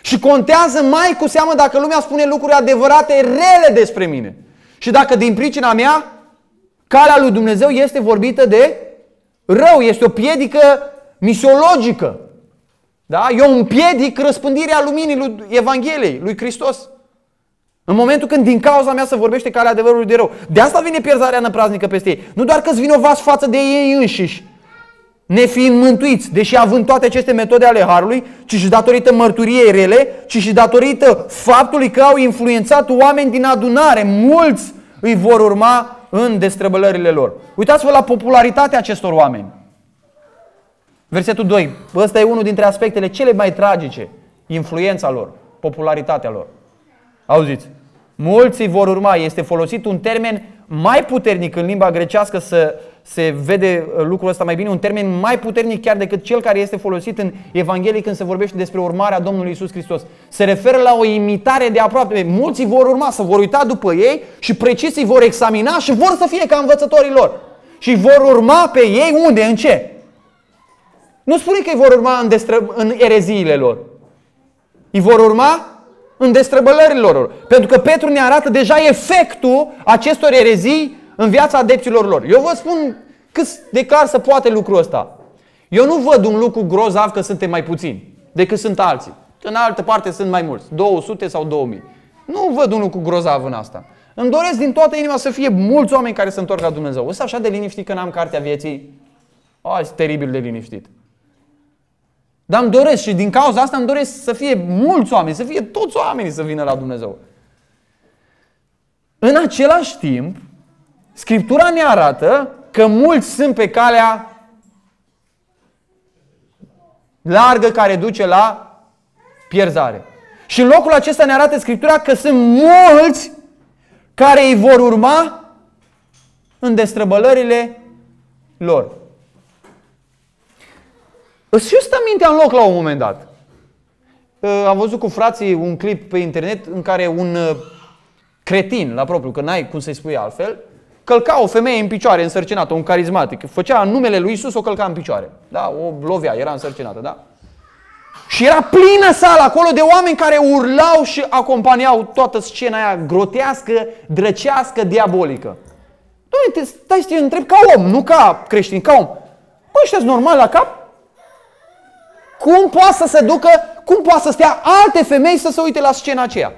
Și contează mai cu seamă dacă lumea spune lucruri adevărate rele despre mine. Și dacă din pricina mea, calea lui Dumnezeu este vorbită de rău, este o piedică misiologică. Da? Eu împiedic răspândirea luminii lui Evangheliei, lui Hristos. În momentul când din cauza mea se vorbește calea adevărului de rău. De asta vine pierzarea năpraznică peste ei. Nu doar că-ți vinovați față de ei înșiși, nefiind mântuiți, deși având toate aceste metode ale Harului, ci și datorită mărturiei rele, ci și datorită faptului că au influențat oameni din adunare. Mulți îi vor urma în destrăbălările lor. Uitați-vă la popularitatea acestor oameni. Versetul 2. Ăsta e unul dintre aspectele cele mai tragice. Influența lor, popularitatea lor. Auziți? Mulți îi vor urma. Este folosit un termen mai puternic în limba grecească să se vede uh, lucrul ăsta mai bine, un termen mai puternic chiar decât cel care este folosit în Evanghelie când se vorbește despre urmarea Domnului Isus Hristos. Se referă la o imitare de aproape. Mulți vor urma, să vor uita după ei și precis îi vor examina și vor să fie ca învățătorii lor. Și vor urma pe ei unde, în ce? Nu spune că îi vor urma în, destră, în ereziile lor. Îi vor urma în destrăbălările lor. Pentru că Petru ne arată deja efectul acestor erezii în viața adepților lor. Eu vă spun cât de clar să poate lucrul ăsta. Eu nu văd un lucru grozav că suntem mai puțini decât sunt alții. În altă parte sunt mai mulți, 200 sau 2000. Nu văd un lucru grozav în asta. Îmi doresc din toată inima să fie mulți oameni care se întorc la Dumnezeu. Să așa de liniștit că n-am cartea vieții. O, este teribil de liniștit. Dar îmi doresc și din cauza asta îmi doresc să fie mulți oameni, să fie toți oamenii să vină la Dumnezeu. În același timp, Scriptura ne arată că mulți sunt pe calea largă care duce la pierzare. Și în locul acesta ne arată Scriptura că sunt mulți care îi vor urma în destrăbălările lor. Îți și stă mintea în loc la un moment dat. Ă, am văzut cu frații un clip pe internet în care un ă, cretin, la propriu, că n-ai cum să-i spui altfel, călca o femeie în picioare, însărcinată, un carismatic. Făcea numele lui Isus, o călca în picioare. Da, o lovea, era însărcinată, da? Și era plină sala acolo de oameni care urlau și acompaniau toată scena aia grotească, drăcească, diabolică. Doamne, te stai să te întreb ca om, nu ca creștin, ca om. Bă, ăștia normal la cap? Cum poate să se ducă, cum poate să stea alte femei să se uite la scena aceea?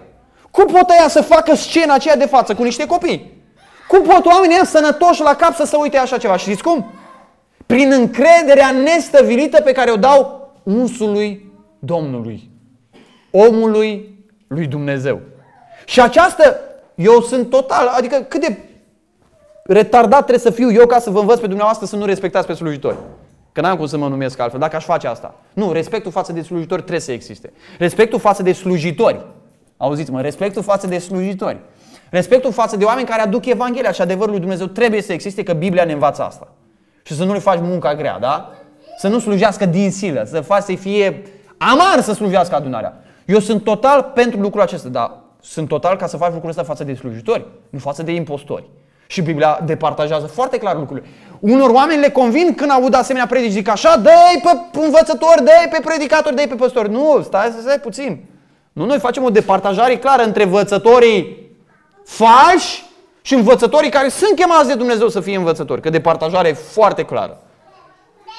Cum pot ea să facă scena aceea de față cu niște copii? Cum pot oamenii sănătoși la cap să se uite așa ceva? Știți cum? Prin încrederea nestăvilită pe care o dau unsului Domnului, omului lui Dumnezeu. Și această, eu sunt total, adică cât de retardat trebuie să fiu eu ca să vă învăț pe dumneavoastră să nu respectați pe slujitori. Că n-am cum să mă numesc altfel, dacă aș face asta. Nu, respectul față de slujitori trebuie să existe. Respectul față de slujitori. Auziți-mă, respectul față de slujitori. Respectul față de oameni care aduc Evanghelia și adevărul lui Dumnezeu trebuie să existe, că Biblia ne învață asta. Și să nu le faci munca grea, da? Să nu slujească din silă, să faci să fie amar să slujească adunarea. Eu sunt total pentru lucrul acesta, dar sunt total ca să faci lucrul ăsta față de slujitori, nu față de impostori. Și Biblia departajează foarte clar lucrurile. Unor oameni le convin când aud asemenea predici, zic așa, dă pe învățători, dă pe predicatori, dă pe păstori. Nu, stai să stai puțin. Nu, noi facem o departajare clară între învățătorii falși și învățătorii care sunt chemați de Dumnezeu să fie învățători. Că departajarea e foarte clară.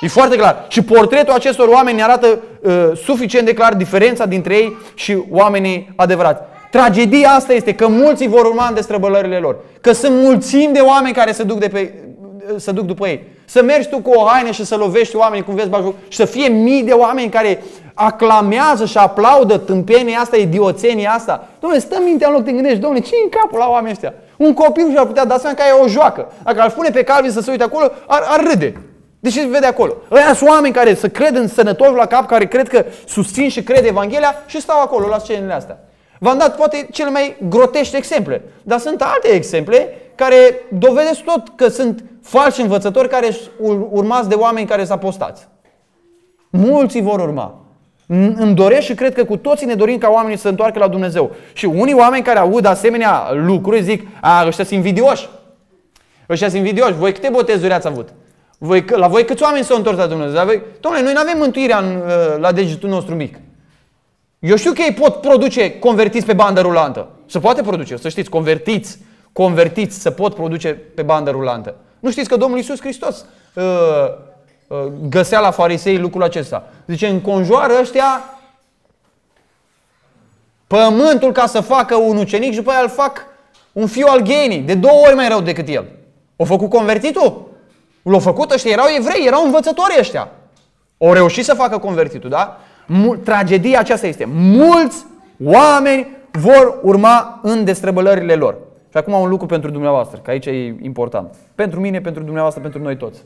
E foarte clar. Și portretul acestor oameni ne arată uh, suficient de clar diferența dintre ei și oamenii adevărați. Tragedia asta este că mulți vor urma în destrăbălările lor. Că sunt mulțimi de oameni care se duc, de pe, uh, se duc după ei. Să mergi tu cu o haină și să lovești oamenii cum vezi bajul și să fie mii de oameni care aclamează și aplaudă tâmpenii asta, idioțenii asta. Dom'le, stă mintea în loc, te gândești, dom'le, ce în capul la oamenii ăștia? Un copil și-ar putea da seama că e o joacă. Dacă ar pune pe Calvin să se uite acolo, ar, ar râde. De ce se vede acolo? Ăia sunt oameni care să cred în sănătoși la cap, care cred că susțin și cred Evanghelia și stau acolo la scenele astea. V-am dat poate cele mai grotești exemple, dar sunt alte exemple care dovedesc tot că sunt falși învățători care urmați de oameni care s-a postați. Mulți vor urma. Îmi doresc și cred că cu toții ne dorim ca oamenii să se întoarcă la Dumnezeu. Și unii oameni care aud asemenea lucruri zic, a, ăștia sunt invidioși. Ăștia sunt invidioși. Voi câte botezuri ați avut? Voi, la voi câți oameni s-au întors la Dumnezeu? voi, domnule, noi nu avem mântuirea în, ă, la degetul nostru mic. Eu știu că ei pot produce convertiți pe bandă rulantă. Se poate produce, să știți, convertiți, convertiți, se pot produce pe bandă rulantă. Nu știți că Domnul Iisus Hristos uh, Uh, găsea la farisei lucrul acesta. Zice, înconjoară ăștia pământul ca să facă un ucenic și după aia îl fac un fiu al ghenii, de două ori mai rău decât el. O făcut convertitul? L-au făcut ăștia, erau evrei, erau învățători ăștia. O reușit să facă convertitul, da? Tragedia aceasta este. Mulți oameni vor urma în destrăbălările lor. Și acum un lucru pentru dumneavoastră, că aici e important. Pentru mine, pentru dumneavoastră, pentru noi toți.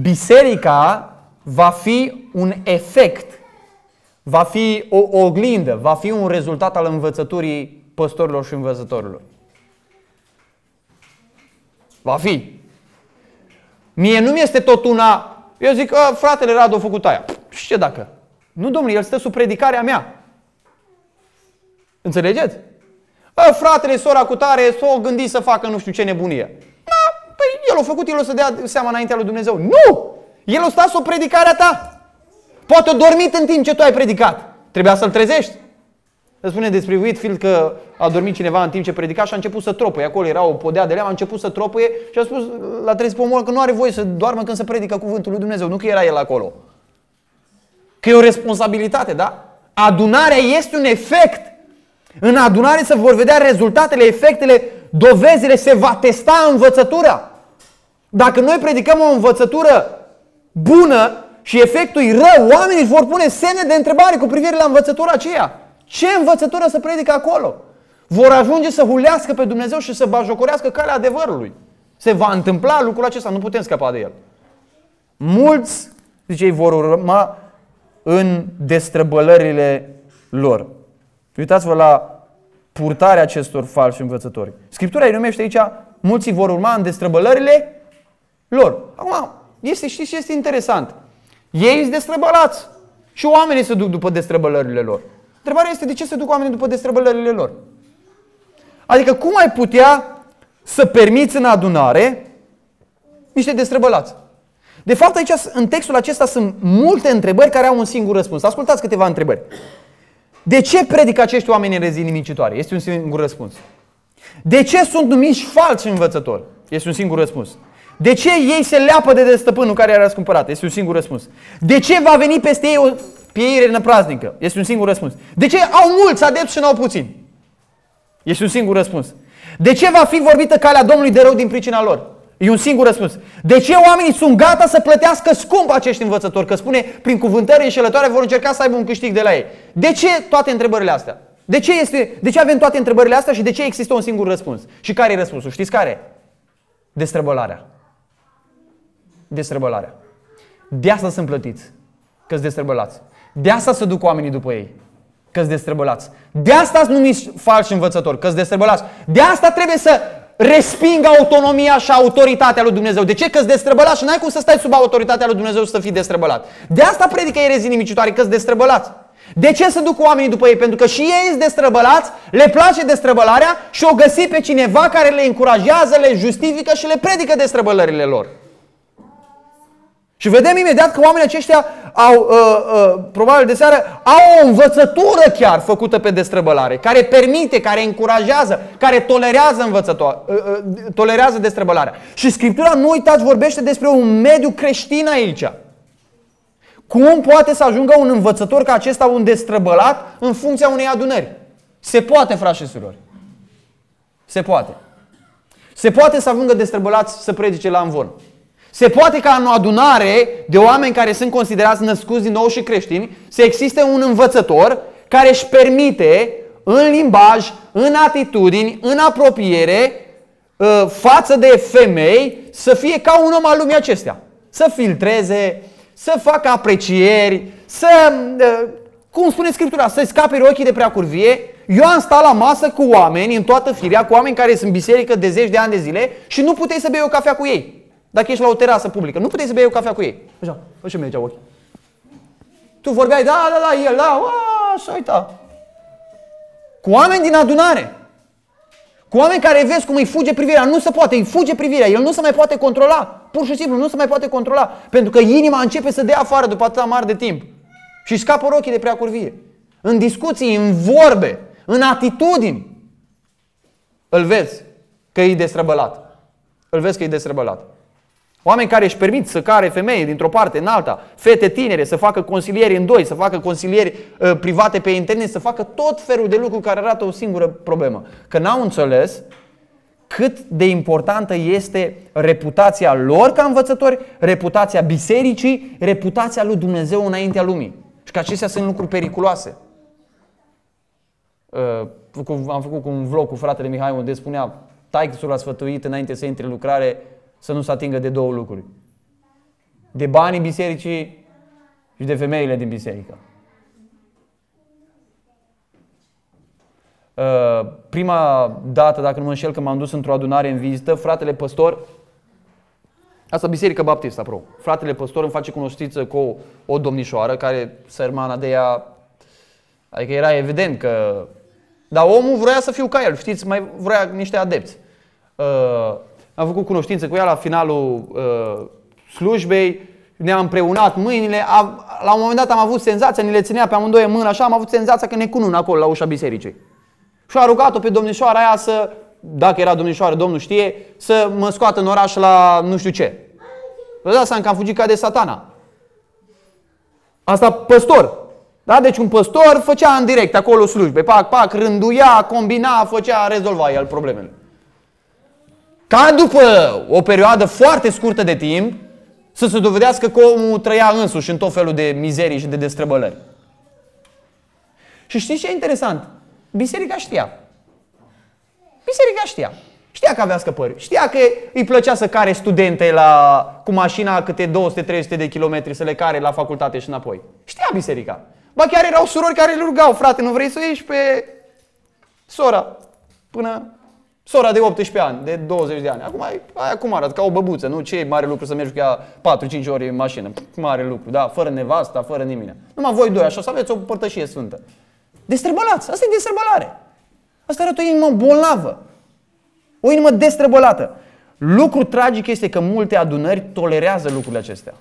Biserica va fi un efect, va fi o, oglindă, va fi un rezultat al învățăturii păstorilor și învățătorilor. Va fi. Mie nu mi este tot una... Eu zic, că fratele Radu a făcut aia. Și ce dacă? Nu, domnule, el stă sub predicarea mea. Înțelegeți? A, fratele, sora cu tare, s-o gândit să facă nu știu ce nebunie. El a făcut, el o să dea seama înaintea lui Dumnezeu. Nu! El a stat o predicarea ta. Poate a dormit în timp ce tu ai predicat. Trebuia să-l trezești. Îți spune despre Whitfield că a dormit cineva în timp ce predica și a început să tropăie. Acolo era o podea de lemn, a început să tropăie și a spus la trezit pomul că nu are voie să doarmă când se predică cuvântul lui Dumnezeu. Nu că era el acolo. Că e o responsabilitate, da? Adunarea este un efect. În adunare se vor vedea rezultatele, efectele, dovezile, se va testa învățătura. Dacă noi predicăm o învățătură bună și efectul e rău, oamenii vor pune semne de întrebare cu privire la învățătura aceea. Ce învățătură să predică acolo? Vor ajunge să hulească pe Dumnezeu și să bajocorească calea adevărului. Se va întâmpla lucrul acesta, nu putem scăpa de el. Mulți, zice, ei vor urma în destrăbălările lor. Uitați-vă la purtarea acestor falși învățători. Scriptura îi numește aici, mulți vor urma în destrăbălările lor. Acum, este, știți ce este interesant? Ei sunt destrăbălați și oamenii se duc după destrăbălările lor. Întrebarea este de ce se duc oamenii după destrăbălările lor? Adică cum ai putea să permiți în adunare niște destrăbălați? De fapt, aici, în textul acesta sunt multe întrebări care au un singur răspuns. Ascultați câteva întrebări. De ce predică acești oameni în rezii nimicitoare? Este un singur răspuns. De ce sunt numiți falsi învățători? Este un singur răspuns. De ce ei se leapă de, de stăpânul care i-a răscumpărat? Este un singur răspuns. De ce va veni peste ei o pieire năpraznică? Este un singur răspuns. De ce au mulți adepți și nu au puțin? Este un singur răspuns. De ce va fi vorbită calea Domnului de rău din pricina lor? E un singur răspuns. De ce oamenii sunt gata să plătească scump acești învățători? Că spune, prin cuvântări înșelătoare vor încerca să aibă un câștig de la ei. De ce toate întrebările astea? De ce, este, de ce avem toate întrebările astea și de ce există un singur răspuns? Și care e răspunsul? Știți care? Destrăbălarea destrăbălarea. De asta sunt plătiți, că sunt destrăbălați. De asta se duc oamenii după ei, că sunt destrăbălați. De asta sunt numiți falși învățători, că sunt destrăbălați. De asta trebuie să respingă autonomia și autoritatea lui Dumnezeu. De ce? Că-s destrăbălați și n-ai cum să stai sub autoritatea lui Dumnezeu și să fii destrăbălat. De asta predică erezii nimicitoare, că-s destrăbălați. De ce să duc oamenii după ei? Pentru că și ei sunt destrăbălați, le place destrăbălarea și o găsi pe cineva care le încurajează, le justifică și le predică destrăbălările lor. Și vedem imediat că oamenii aceștia au, uh, uh, probabil de seară, au o învățătură chiar făcută pe destrăbălare, care permite, care încurajează, care tolerează, învățătoare, uh, uh, tolerează destrăbălarea. Și Scriptura, nu uitați, vorbește despre un mediu creștin aici. Cum poate să ajungă un învățător ca acesta, un destrăbălat, în funcția unei adunări? Se poate, frați și surori. Se poate. Se poate să ajungă destrăbălați să predice la învon. Se poate ca în o adunare de oameni care sunt considerați născuți din nou și creștini să existe un învățător care își permite în limbaj, în atitudini, în apropiere ă, față de femei să fie ca un om al lumii acestea. Să filtreze, să facă aprecieri, să, ă, cum spune Scriptura, să-i scape ochii de prea curvie. Eu am stat la masă cu oameni în toată firea, cu oameni care sunt biserică de zeci de ani de zile și nu puteai să bei o cafea cu ei. Dacă ești la o terasă publică, nu puteai să bei o cafea cu ei. Așa, așa mi ochii. Tu vorbeai, da, da, da, el, da, așa, uita. Cu oameni din adunare. Cu oameni care vezi cum îi fuge privirea. Nu se poate, îi fuge privirea. El nu se mai poate controla. Pur și simplu, nu se mai poate controla. Pentru că inima începe să dea afară după atâta mare de timp. Și scapă ochii de prea curvie. În discuții, în vorbe, în atitudini. Îl vezi că e destrăbălat. Îl vezi că e destrăbălat. Oameni care își permit să care femeie dintr-o parte în alta, fete tinere, să facă consilieri în doi, să facă consilieri uh, private pe internet, să facă tot felul de lucruri care arată o singură problemă. Că n-au înțeles cât de importantă este reputația lor ca învățători, reputația bisericii, reputația lui Dumnezeu înaintea lumii. Și că acestea sunt lucruri periculoase. Uh, am făcut un vlog cu fratele Mihai unde spunea, taicul a sfătuit înainte să intre lucrare, să nu se atingă de două lucruri. De banii bisericii și de femeile din biserică. Uh, prima dată, dacă nu mă înșel, că m-am dus într-o adunare în vizită, fratele păstor, asta Biserica baptistă, pro, fratele păstor îmi face cunoștință cu o, o domnișoară care, sărmana de ea, adică era evident că... Dar omul vrea să fiu ca el, știți, mai vrea niște adepți. Uh, am făcut cunoștință cu ea la finalul uh, slujbei, ne-am împreunat mâinile, a, la un moment dat am avut senzația, ni le ținea pe amândoi în mână, așa, am avut senzația că ne cunun acolo la ușa bisericii. Și a rugat-o pe domnișoara aia să, dacă era domnișoară, domnul știe, să mă scoată în oraș la nu știu ce. Vă dați seama că am fugit ca de satana. Asta păstor. Da? Deci un păstor făcea în direct acolo slujbe, pac, pac, rânduia, combina, făcea, rezolva el problemele ca după o perioadă foarte scurtă de timp să se dovedească că omul trăia însuși în tot felul de mizerii și de destrăbălări. Și știți ce e interesant? Biserica știa. Biserica știa. Știa că avea scăpări. Știa că îi plăcea să care studente la, cu mașina câte 200-300 de kilometri să le care la facultate și înapoi. Știa biserica. Ba chiar erau surori care îl rugau, frate, nu vrei să ieși pe sora până Sora de 18 ani, de 20 de ani. Acum ai, aia cum arată? Ca o băbuță, nu? Ce e mare lucru să mergi cu ea 4-5 ori în mașină? Pff, mare lucru, da? Fără nevasta, fără nimeni. Numai voi doi, așa, să aveți o părtășie sfântă. Destrăbălați! Asta e destrăbălare. Asta arată o inimă bolnavă. O inimă destrăbălată. Lucru tragic este că multe adunări tolerează lucrurile acestea.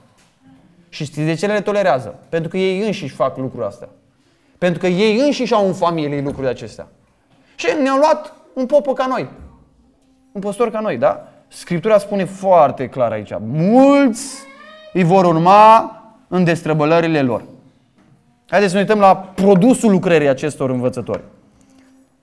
Și știți de ce le tolerează? Pentru că ei înșiși fac lucrul asta. Pentru că ei înșiși au în familie lucrurile acestea. Și ne-au luat un popă ca noi. Un păstor ca noi, da? Scriptura spune foarte clar aici. Mulți îi vor urma în destrăbălările lor. Haideți să ne uităm la produsul lucrării acestor învățători.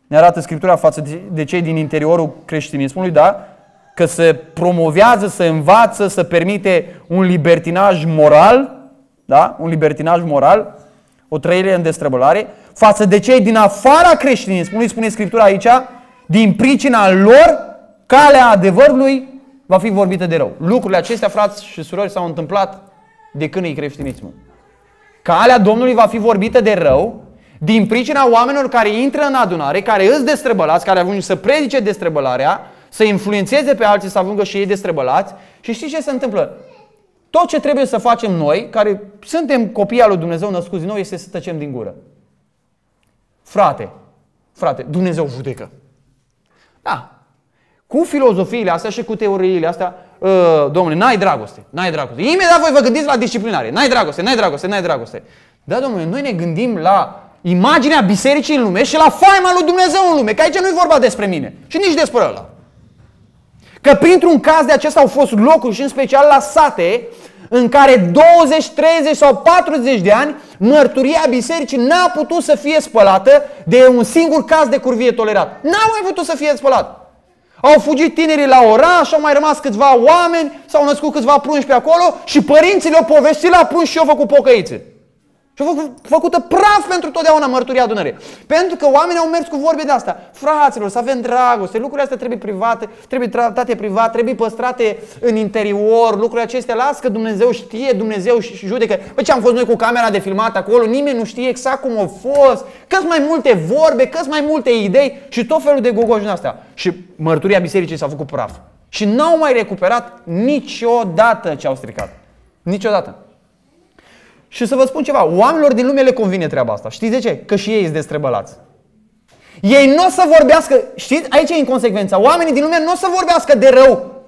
Ne arată Scriptura față de cei din interiorul creștinismului, da? Că se promovează, se învață, să permite un libertinaj moral, da? Un libertinaj moral, o trăire în destrăbălare, față de cei din afara creștinismului, spune Scriptura aici, din pricina lor, calea adevărului va fi vorbită de rău. Lucrurile acestea, frați și surori, s-au întâmplat de când e creștinismul. Calea Domnului va fi vorbită de rău din pricina oamenilor care intră în adunare, care îți destrăbălați, care ajung să predice destrăbălarea, să influențeze pe alții să ajungă și ei destrăbălați. Și știți ce se întâmplă? Tot ce trebuie să facem noi, care suntem copii al lui Dumnezeu născuți din nou, este să tăcem din gură. Frate, frate, Dumnezeu judecă. Da. Cu filozofiile astea și cu teoriile astea, uh, domnule, n-ai dragoste, n-ai dragoste. Imediat voi vă gândiți la disciplinare. N-ai dragoste, n-ai dragoste, n-ai dragoste. Da, domnule, noi ne gândim la imaginea bisericii în lume și la faima lui Dumnezeu în lume. Că aici nu e vorba despre mine și nici despre ăla. Că printr-un caz de acesta au fost locuri și în special la sate în care 20, 30 sau 40 de ani mărturia bisericii n-a putut să fie spălată de un singur caz de curvie tolerat. N-a mai putut să fie spălat. Au fugit tinerii la oraș, au mai rămas câțiva oameni, s-au născut câțiva prunși pe acolo și părinții le-au povestit la prunși și au făcut pocăițe. Și a fost făcută praf pentru totdeauna mărturia adunării. Pentru că oamenii au mers cu vorbe de asta. Fraților, să avem dragoste, lucrurile astea trebuie private, trebuie tratate privat, trebuie păstrate în interior, lucrurile acestea las că Dumnezeu știe, Dumnezeu și judecă. Păi ce am fost noi cu camera de filmat acolo, nimeni nu știe exact cum a fost, cât mai multe vorbe, cât mai multe idei și tot felul de gogoși din astea. Și mărturia bisericii s-a făcut praf. Și n-au mai recuperat niciodată ce au stricat. Niciodată. Și să vă spun ceva, oamenilor din lume le convine treaba asta. Știți de ce? Că și ei sunt destrebălați. Ei nu o să vorbească, știți, aici e inconsecvența. Oamenii din lume nu o să vorbească de rău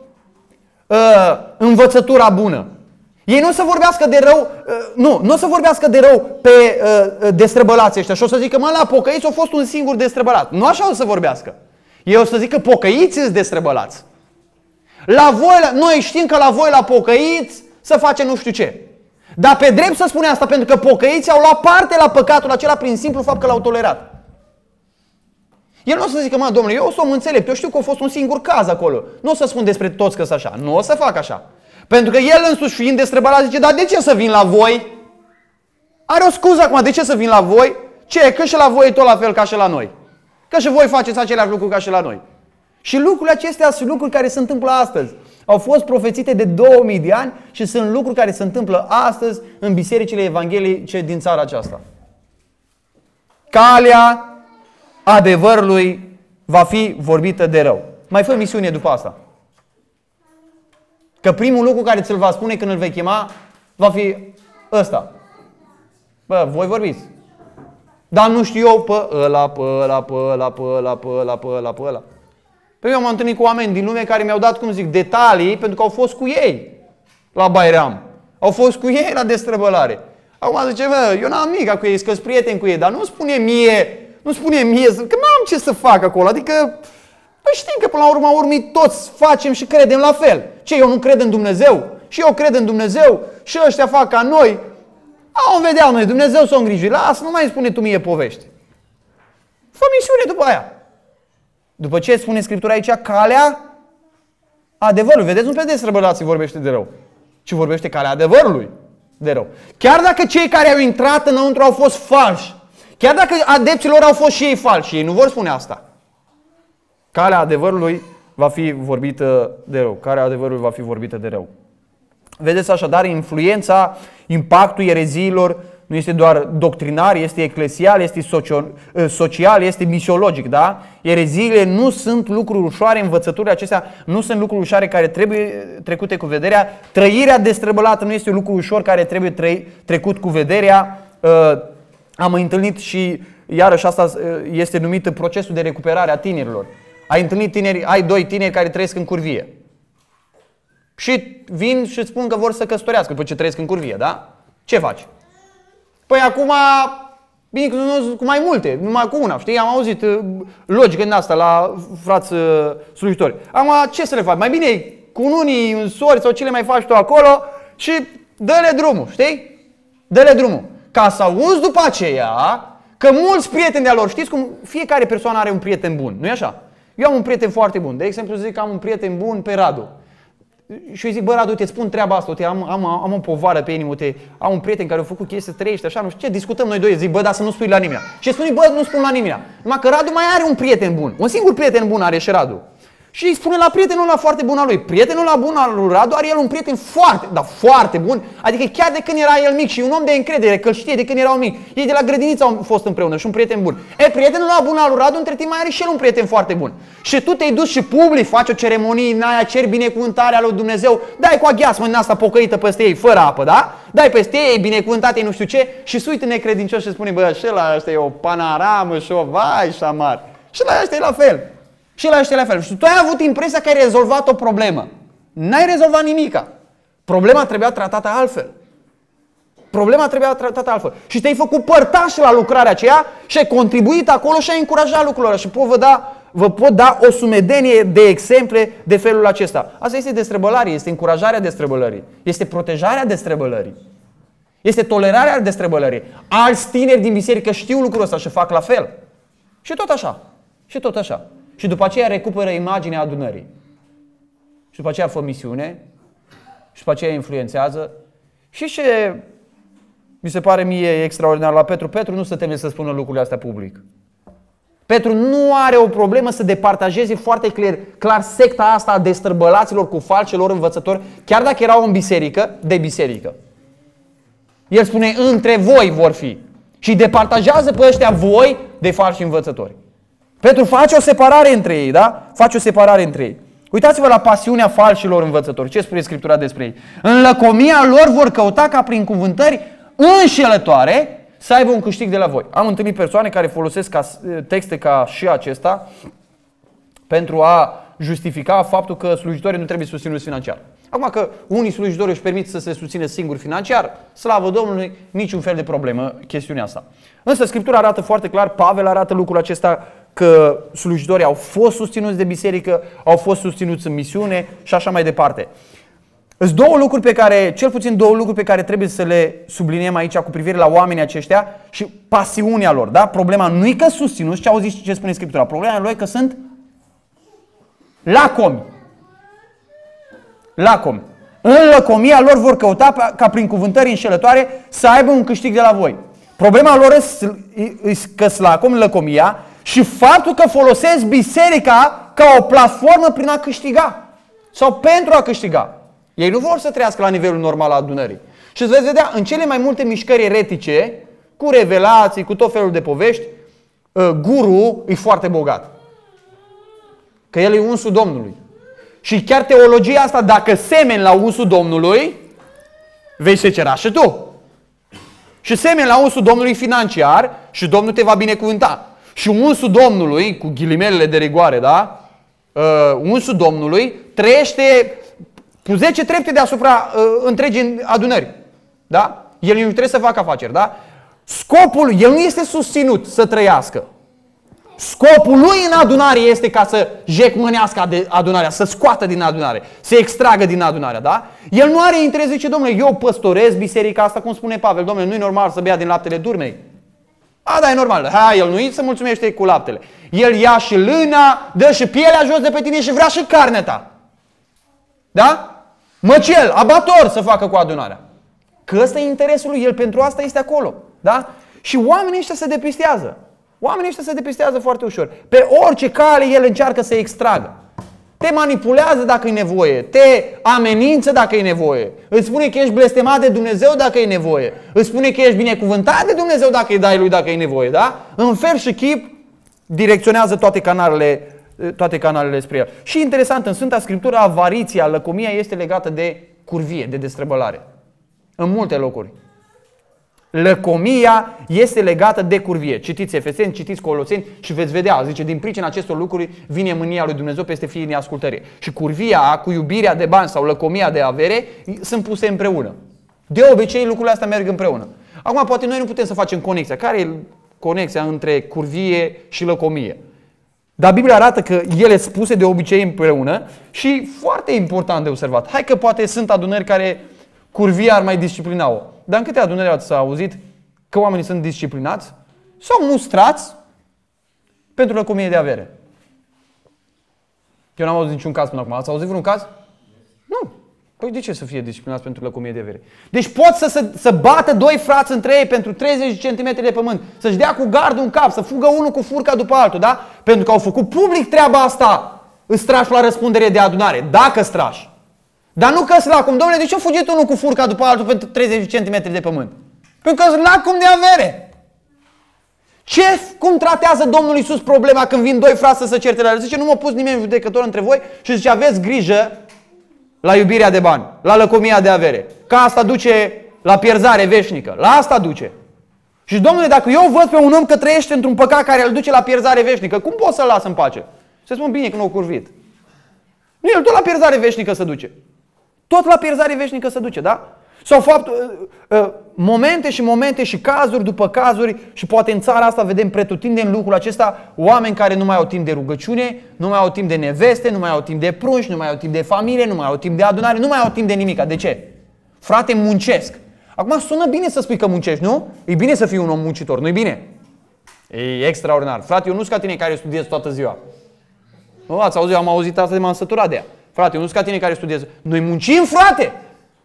uh, învățătura bună. Ei nu o să vorbească de rău, uh, nu, nu o să vorbească de rău pe uh, destrăbălații ăștia și o să zică, mă, la pocăiți a fost un singur destrăbălat. Nu așa o să vorbească. Ei o să zică, pocăiți sunt destrăbălați. La voi, noi știm că la voi, la pocăiți, să face nu știu ce. Dar pe drept să spune asta, pentru că pocăiții au luat parte la păcatul acela prin simplu fapt că l-au tolerat. El nu o să zică, mă, domnule, eu sunt mă înțelept, eu știu că a fost un singur caz acolo. Nu o să spun despre toți că sunt așa. Nu o să fac așa. Pentru că el însuși fiind destrăbărat zice, dar de ce să vin la voi? Are o scuză acum, de ce să vin la voi? Ce? Că și la voi e tot la fel ca și la noi. Că și voi faceți aceleași lucruri ca și la noi. Și lucrurile acestea sunt lucruri care se întâmplă astăzi. Au fost profețite de 2000 de ani și sunt lucruri care se întâmplă astăzi în bisericile evanghelice din țara aceasta. Calea adevărului va fi vorbită de rău. Mai fă misiune după asta. Că primul lucru care ți-l va spune când îl vei chema va fi ăsta. Bă, voi vorbiți. Dar nu știu eu pe ăla, pe ăla, pe ăla, pe ăla, pe ăla, pe ăla, pe ăla. Păi eu m-am întâlnit cu oameni din lume care mi-au dat, cum zic, detalii pentru că au fost cu ei la Bairam. Au fost cu ei la destrăbălare. Acum zice, bă, eu n-am nimic cu ei, sunt prieten cu ei, dar nu spune mie, nu spune mie, că n-am ce să fac acolo. Adică, bă, păi știm că până la urma urmei toți facem și credem la fel. Ce, eu nu cred în Dumnezeu? Și eu cred în Dumnezeu și ăștia fac ca noi. Au vedea noi, Dumnezeu s-o îngriji. Lasă, nu mai spune tu mie povești. Fă misiune după aia. După ce spune Scriptura aici, calea adevărului. Vedeți, nu pe răbălații vorbește de rău, ci vorbește calea adevărului de rău. Chiar dacă cei care au intrat înăuntru au fost falși, chiar dacă adepților au fost și ei falși, ei nu vor spune asta. Calea adevărului va fi vorbită de rău. Calea adevărului va fi vorbită de rău. Vedeți așadar influența, impactul ereziilor nu este doar doctrinar, este eclesial, este socio, eh, social, este misiologic, da? Ereziile nu sunt lucruri ușoare, învățăturile acestea nu sunt lucruri ușoare care trebuie eh, trecute cu vederea, trăirea destrăbălată nu este un lucru ușor care trebuie trecut cu vederea. Eh, am întâlnit și, iarăși asta este numită procesul de recuperare a tinerilor. Ai întâlnit tineri, ai doi tineri care trăiesc în curvie. Și vin și spun că vor să căsătorească după ce trăiesc în curvie, da? Ce faci? Păi acum Bine cu mai multe, numai cu una, știi? Am auzit uh, logică din asta la frați uh, slujitori. Am ce să le faci? Mai bine cu unii în sori sau ce le mai faci tu acolo și dă-le drumul, știi? Dă-le drumul. Ca să auzi după aceea că mulți prieteni de-a lor, știți cum fiecare persoană are un prieten bun, nu-i așa? Eu am un prieten foarte bun. De exemplu, zic că am un prieten bun pe Radu. Și eu zic, bă, Radu, te spun treaba asta, te, am, am, am o povară pe inimă, te, am un prieten care a făcut chestii, trăiești, așa, nu știu ce, discutăm noi doi, zic, bă, dar să nu spui la nimeni. Și spune, bă, nu spun la nimeni. Numai că Radu mai are un prieten bun, un singur prieten bun are și Radu și îi spune la prietenul la foarte bun al lui. Prietenul la bun al lui Radu are el un prieten foarte, dar foarte bun, adică chiar de când era el mic și un om de încredere, că îl știe de când erau mic. Ei de la grădiniță au fost împreună și un prieten bun. E, prietenul la bun al lui Radu între timp mai are și el un prieten foarte bun. Și tu te-ai dus și public, faci o ceremonie în aia, ceri binecuvântarea lui Dumnezeu, dai cu aghiasmă în asta pocăită peste ei, fără apă, da? Dai peste ei, binecuvântate, nu știu ce, și suite necredincioși și spune, bă, și la asta e o panaramă și o vai și amar. Și la asta e la fel. Și la ăștia la fel. Și tu ai avut impresia că ai rezolvat o problemă. N-ai rezolvat nimica. Problema trebuia tratată altfel. Problema trebuia tratată altfel. Și te-ai făcut părtaș la lucrarea aceea și ai contribuit acolo și ai încurajat lucrurile. Și pot vă da, vă pot da o sumedenie de exemple de felul acesta. Asta este destrăbălarii, este încurajarea destrăbălării, este protejarea destrăbălării, este tolerarea destrăbălării. Alți tineri din biserică știu lucrul ăsta și fac la fel. Și tot așa. Și tot așa și după aceea recuperă imaginea adunării. Și după aceea fă misiune și după aceea influențează. Și ce mi se pare mie extraordinar la Petru, Petru nu se teme să spună lucrurile astea public. Petru nu are o problemă să departajeze foarte clar, clar secta asta a destrăbălaților cu falcelor învățători, chiar dacă erau în biserică, de biserică. El spune, între voi vor fi. Și departajează pe ăștia voi de falși învățători. Petru face o separare între ei, da? Face o separare între ei. Uitați-vă la pasiunea falșilor învățători. Ce spune Scriptura despre ei? În lăcomia lor vor căuta ca prin cuvântări înșelătoare să aibă un câștig de la voi. Am întâlnit persoane care folosesc ca eh, texte ca și acesta pentru a justifica faptul că slujitorii nu trebuie susținuți financiar. Acum că unii slujitori își permit să se susțină singuri financiar, slavă Domnului, niciun fel de problemă chestiunea asta. Însă Scriptura arată foarte clar, Pavel arată lucrul acesta că slujitorii au fost susținuți de biserică, au fost susținuți în misiune și așa mai departe. Sunt două lucruri pe care, cel puțin două lucruri pe care trebuie să le subliniem aici cu privire la oamenii aceștia și pasiunea lor. Da? Problema nu e că susținuți, ce auziți și ce spune Scriptura. Problema lor e că sunt lacomi. Lacomi. În lăcomia lor vor căuta ca prin cuvântări înșelătoare să aibă un câștig de la voi. Problema lor e că lacomi, lăcomia și faptul că folosesc biserica ca o platformă prin a câștiga. Sau pentru a câștiga. Ei nu vor să trăiască la nivelul normal al adunării. Și veți vedea, în cele mai multe mișcări eretice, cu revelații, cu tot felul de povești, ă, guru e foarte bogat. Că el e unsul Domnului. Și chiar teologia asta, dacă semeni la unsul Domnului, vei cera și tu. Și semeni la unsul Domnului financiar și Domnul te va binecuvânta. Și unsul Domnului, cu ghilimelele de rigoare, da? Uh, unsul Domnului trăiește cu 10 trepte deasupra uh, întregii adunări. Da? El nu trebuie să facă afaceri, da? Scopul, el nu este susținut să trăiască. Scopul lui în adunare este ca să jecmânească adunarea, să scoată din adunare, să extragă din adunare, da? El nu are interes, zice, domnule, eu păstorez biserica asta, cum spune Pavel, domnule, nu e normal să bea din laptele durmei. A, da, e normal. Ha, el nu să mulțumește cu laptele. El ia și lâna, dă și pielea jos de pe tine și vrea și carnea ta. Da? Măcel, abator să facă cu adunarea. Că ăsta e interesul lui, el pentru asta este acolo. Da? Și oamenii ăștia se depistează. Oamenii ăștia se depistează foarte ușor. Pe orice cale el încearcă să extragă. Te manipulează dacă e nevoie, te amenință dacă e nevoie, îți spune că ești blestemat de Dumnezeu dacă e nevoie, îți spune că ești binecuvântat de Dumnezeu dacă îi dai lui dacă e nevoie, da? În fel și chip direcționează toate canalele, toate canalele spre el. Și interesant, în Sfânta Scriptură, avariția, lăcomia este legată de curvie, de destrăbălare. În multe locuri. Lăcomia este legată de curvie. Citiți Efeseni, citiți Coloseni și veți vedea. Zice, din pricina acestor lucruri vine mânia lui Dumnezeu peste fiii neascultării. Și curvia cu iubirea de bani sau lăcomia de avere sunt puse împreună. De obicei lucrurile astea merg împreună. Acum poate noi nu putem să facem conexia. Care e conexia între curvie și lăcomie? Dar Biblia arată că ele spuse de obicei împreună și foarte important de observat. Hai că poate sunt adunări care curvia ar mai disciplina-o. Dar în câte adunări ați auzit că oamenii sunt disciplinați sau mustrați pentru lăcomie de avere? Eu n-am auzit niciun caz până acum. Ați auzit vreun caz? Nu. Păi de ce să fie disciplinați pentru lăcomie de avere? Deci pot să, să, să bată doi frați între ei pentru 30 cm de pământ, să-și dea cu gardul în cap, să fugă unul cu furca după altul, da? Pentru că au făcut public treaba asta, îți la răspundere de adunare, dacă strași. Dar nu că cum, domnule, de ce a fugit unul cu furca după altul pentru 30 cm de pământ? Pentru că cum de avere. Ce, cum tratează Domnul Isus problema când vin doi frați să se certe la el? Zice, nu m-a pus nimeni judecător între voi și zice, aveți grijă la iubirea de bani, la lăcomia de avere. Ca asta duce la pierzare veșnică. La asta duce. Și domnule, dacă eu văd pe un om că trăiește într-un păcat care îl duce la pierzare veșnică, cum pot să-l las în pace? Să spun bine că nu o curvit. Nu, el tot la pierzare veșnică se duce. Tot la pierzare veșnică se duce, da? Sau faptul, uh, uh, momente și momente și cazuri după cazuri și poate în țara asta vedem pretutindeni lucrul acesta, oameni care nu mai au timp de rugăciune, nu mai au timp de neveste, nu mai au timp de prunci, nu mai au timp de familie, nu mai au timp de adunare, nu mai au timp de nimic. De ce? Frate, muncesc. Acum sună bine să spui că muncești, nu? E bine să fii un om muncitor, nu-i bine? E extraordinar. Frate, eu nu sunt ca tine care studiez toată ziua. Nu, ați auzit, am auzit asta de m-am săturat de ea. Frate, nu sunt ca tine care studiez. Noi muncim, frate!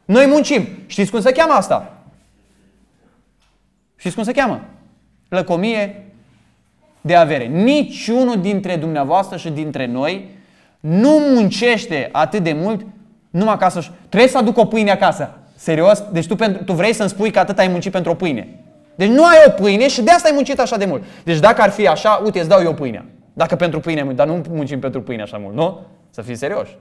Noi muncim. Știți cum se cheamă asta? Știți cum se cheamă? Lăcomie de avere. Niciunul dintre dumneavoastră și dintre noi nu muncește atât de mult numai ca să Trebuie să aduc o pâine acasă. Serios? Deci tu, pentru, tu vrei să-mi spui că atât ai muncit pentru o pâine. Deci nu ai o pâine și de asta ai muncit așa de mult. Deci dacă ar fi așa, uite, îți dau eu pâinea. Dacă pentru pâine, dar nu muncim pentru pâine așa mult, nu? Să fim serioși.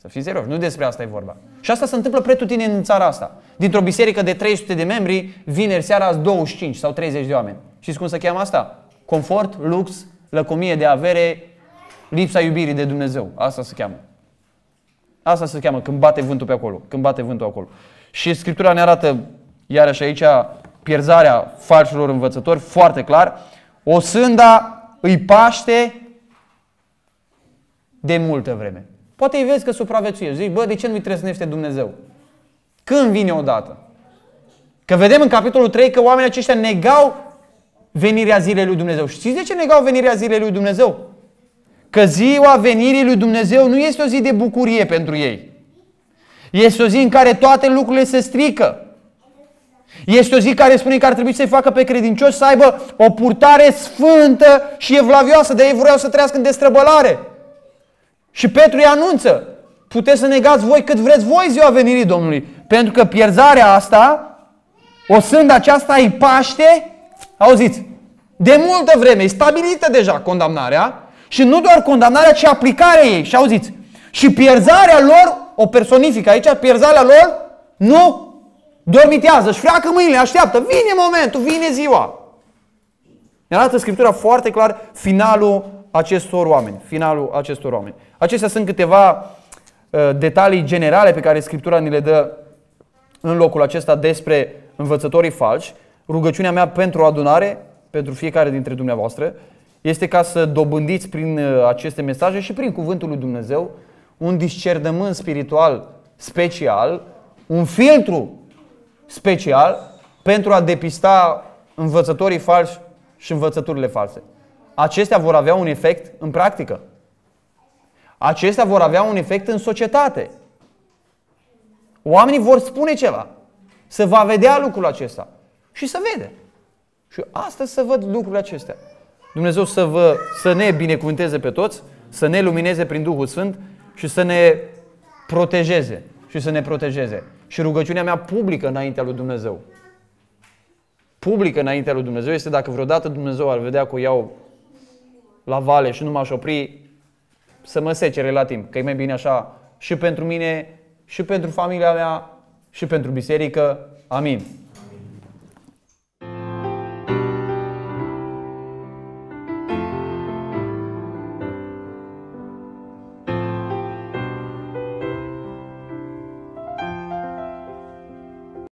Să fim serioși, nu despre asta e vorba. Și asta se întâmplă pretutine în țara asta. Dintr-o biserică de 300 de membri, vineri seara azi 25 sau 30 de oameni. Și cum se cheamă asta? Confort, lux, lăcomie de avere, lipsa iubirii de Dumnezeu. Asta se cheamă. Asta se cheamă când bate vântul pe acolo, când bate vântul acolo. Și Scriptura ne arată, iarăși aici, pierzarea falșilor învățători foarte clar. O sânda îi paște de multă vreme. Poate îi vezi că supraviețuiești. Zici, bă, de ce nu-i trăsnește Dumnezeu? Când vine odată? Că vedem în capitolul 3 că oamenii aceștia negau venirea zilei lui Dumnezeu. Știți de ce negau venirea zilei lui Dumnezeu? Că ziua venirii lui Dumnezeu nu este o zi de bucurie pentru ei. Este o zi în care toate lucrurile se strică. Este o zi care spune că ar trebui să-i facă pe credincioși să aibă o purtare sfântă și evlavioasă. De ei vreau să trăiască în destrăbălare. Și Petru îi anunță, puteți să negați voi cât vreți voi ziua venirii Domnului, pentru că pierzarea asta, o sând aceasta îi paște, auziți, de multă vreme, e stabilită deja condamnarea și nu doar condamnarea, ci aplicarea ei. Și auziți, și pierzarea lor, o personifică aici, pierzarea lor nu dormitează, își freacă mâinile, așteaptă, vine momentul, vine ziua. Ne arată Scriptura foarte clar finalul acestor oameni, finalul acestor oameni. Acestea sunt câteva uh, detalii generale pe care Scriptura ni le dă în locul acesta despre învățătorii falși. Rugăciunea mea pentru adunare, pentru fiecare dintre dumneavoastră, este ca să dobândiți prin uh, aceste mesaje și prin Cuvântul lui Dumnezeu un discernământ spiritual special, un filtru special pentru a depista învățătorii falși și învățăturile false. Acestea vor avea un efect în practică. Acestea vor avea un efect în societate. Oamenii vor spune ceva. Se va vedea lucrul acesta. Și se vede. Și astăzi să văd lucrurile acestea. Dumnezeu să, vă, să ne binecuvânteze pe toți, să ne lumineze prin Duhul Sfânt și să ne protejeze. Și să ne protejeze. Și rugăciunea mea publică înaintea lui Dumnezeu. Publică înaintea lui Dumnezeu este dacă vreodată Dumnezeu ar vedea că o iau la vale și nu m-aș opri, să mă secere la timp, că e mai bine așa și pentru mine, și pentru familia mea, și pentru biserică. Amin.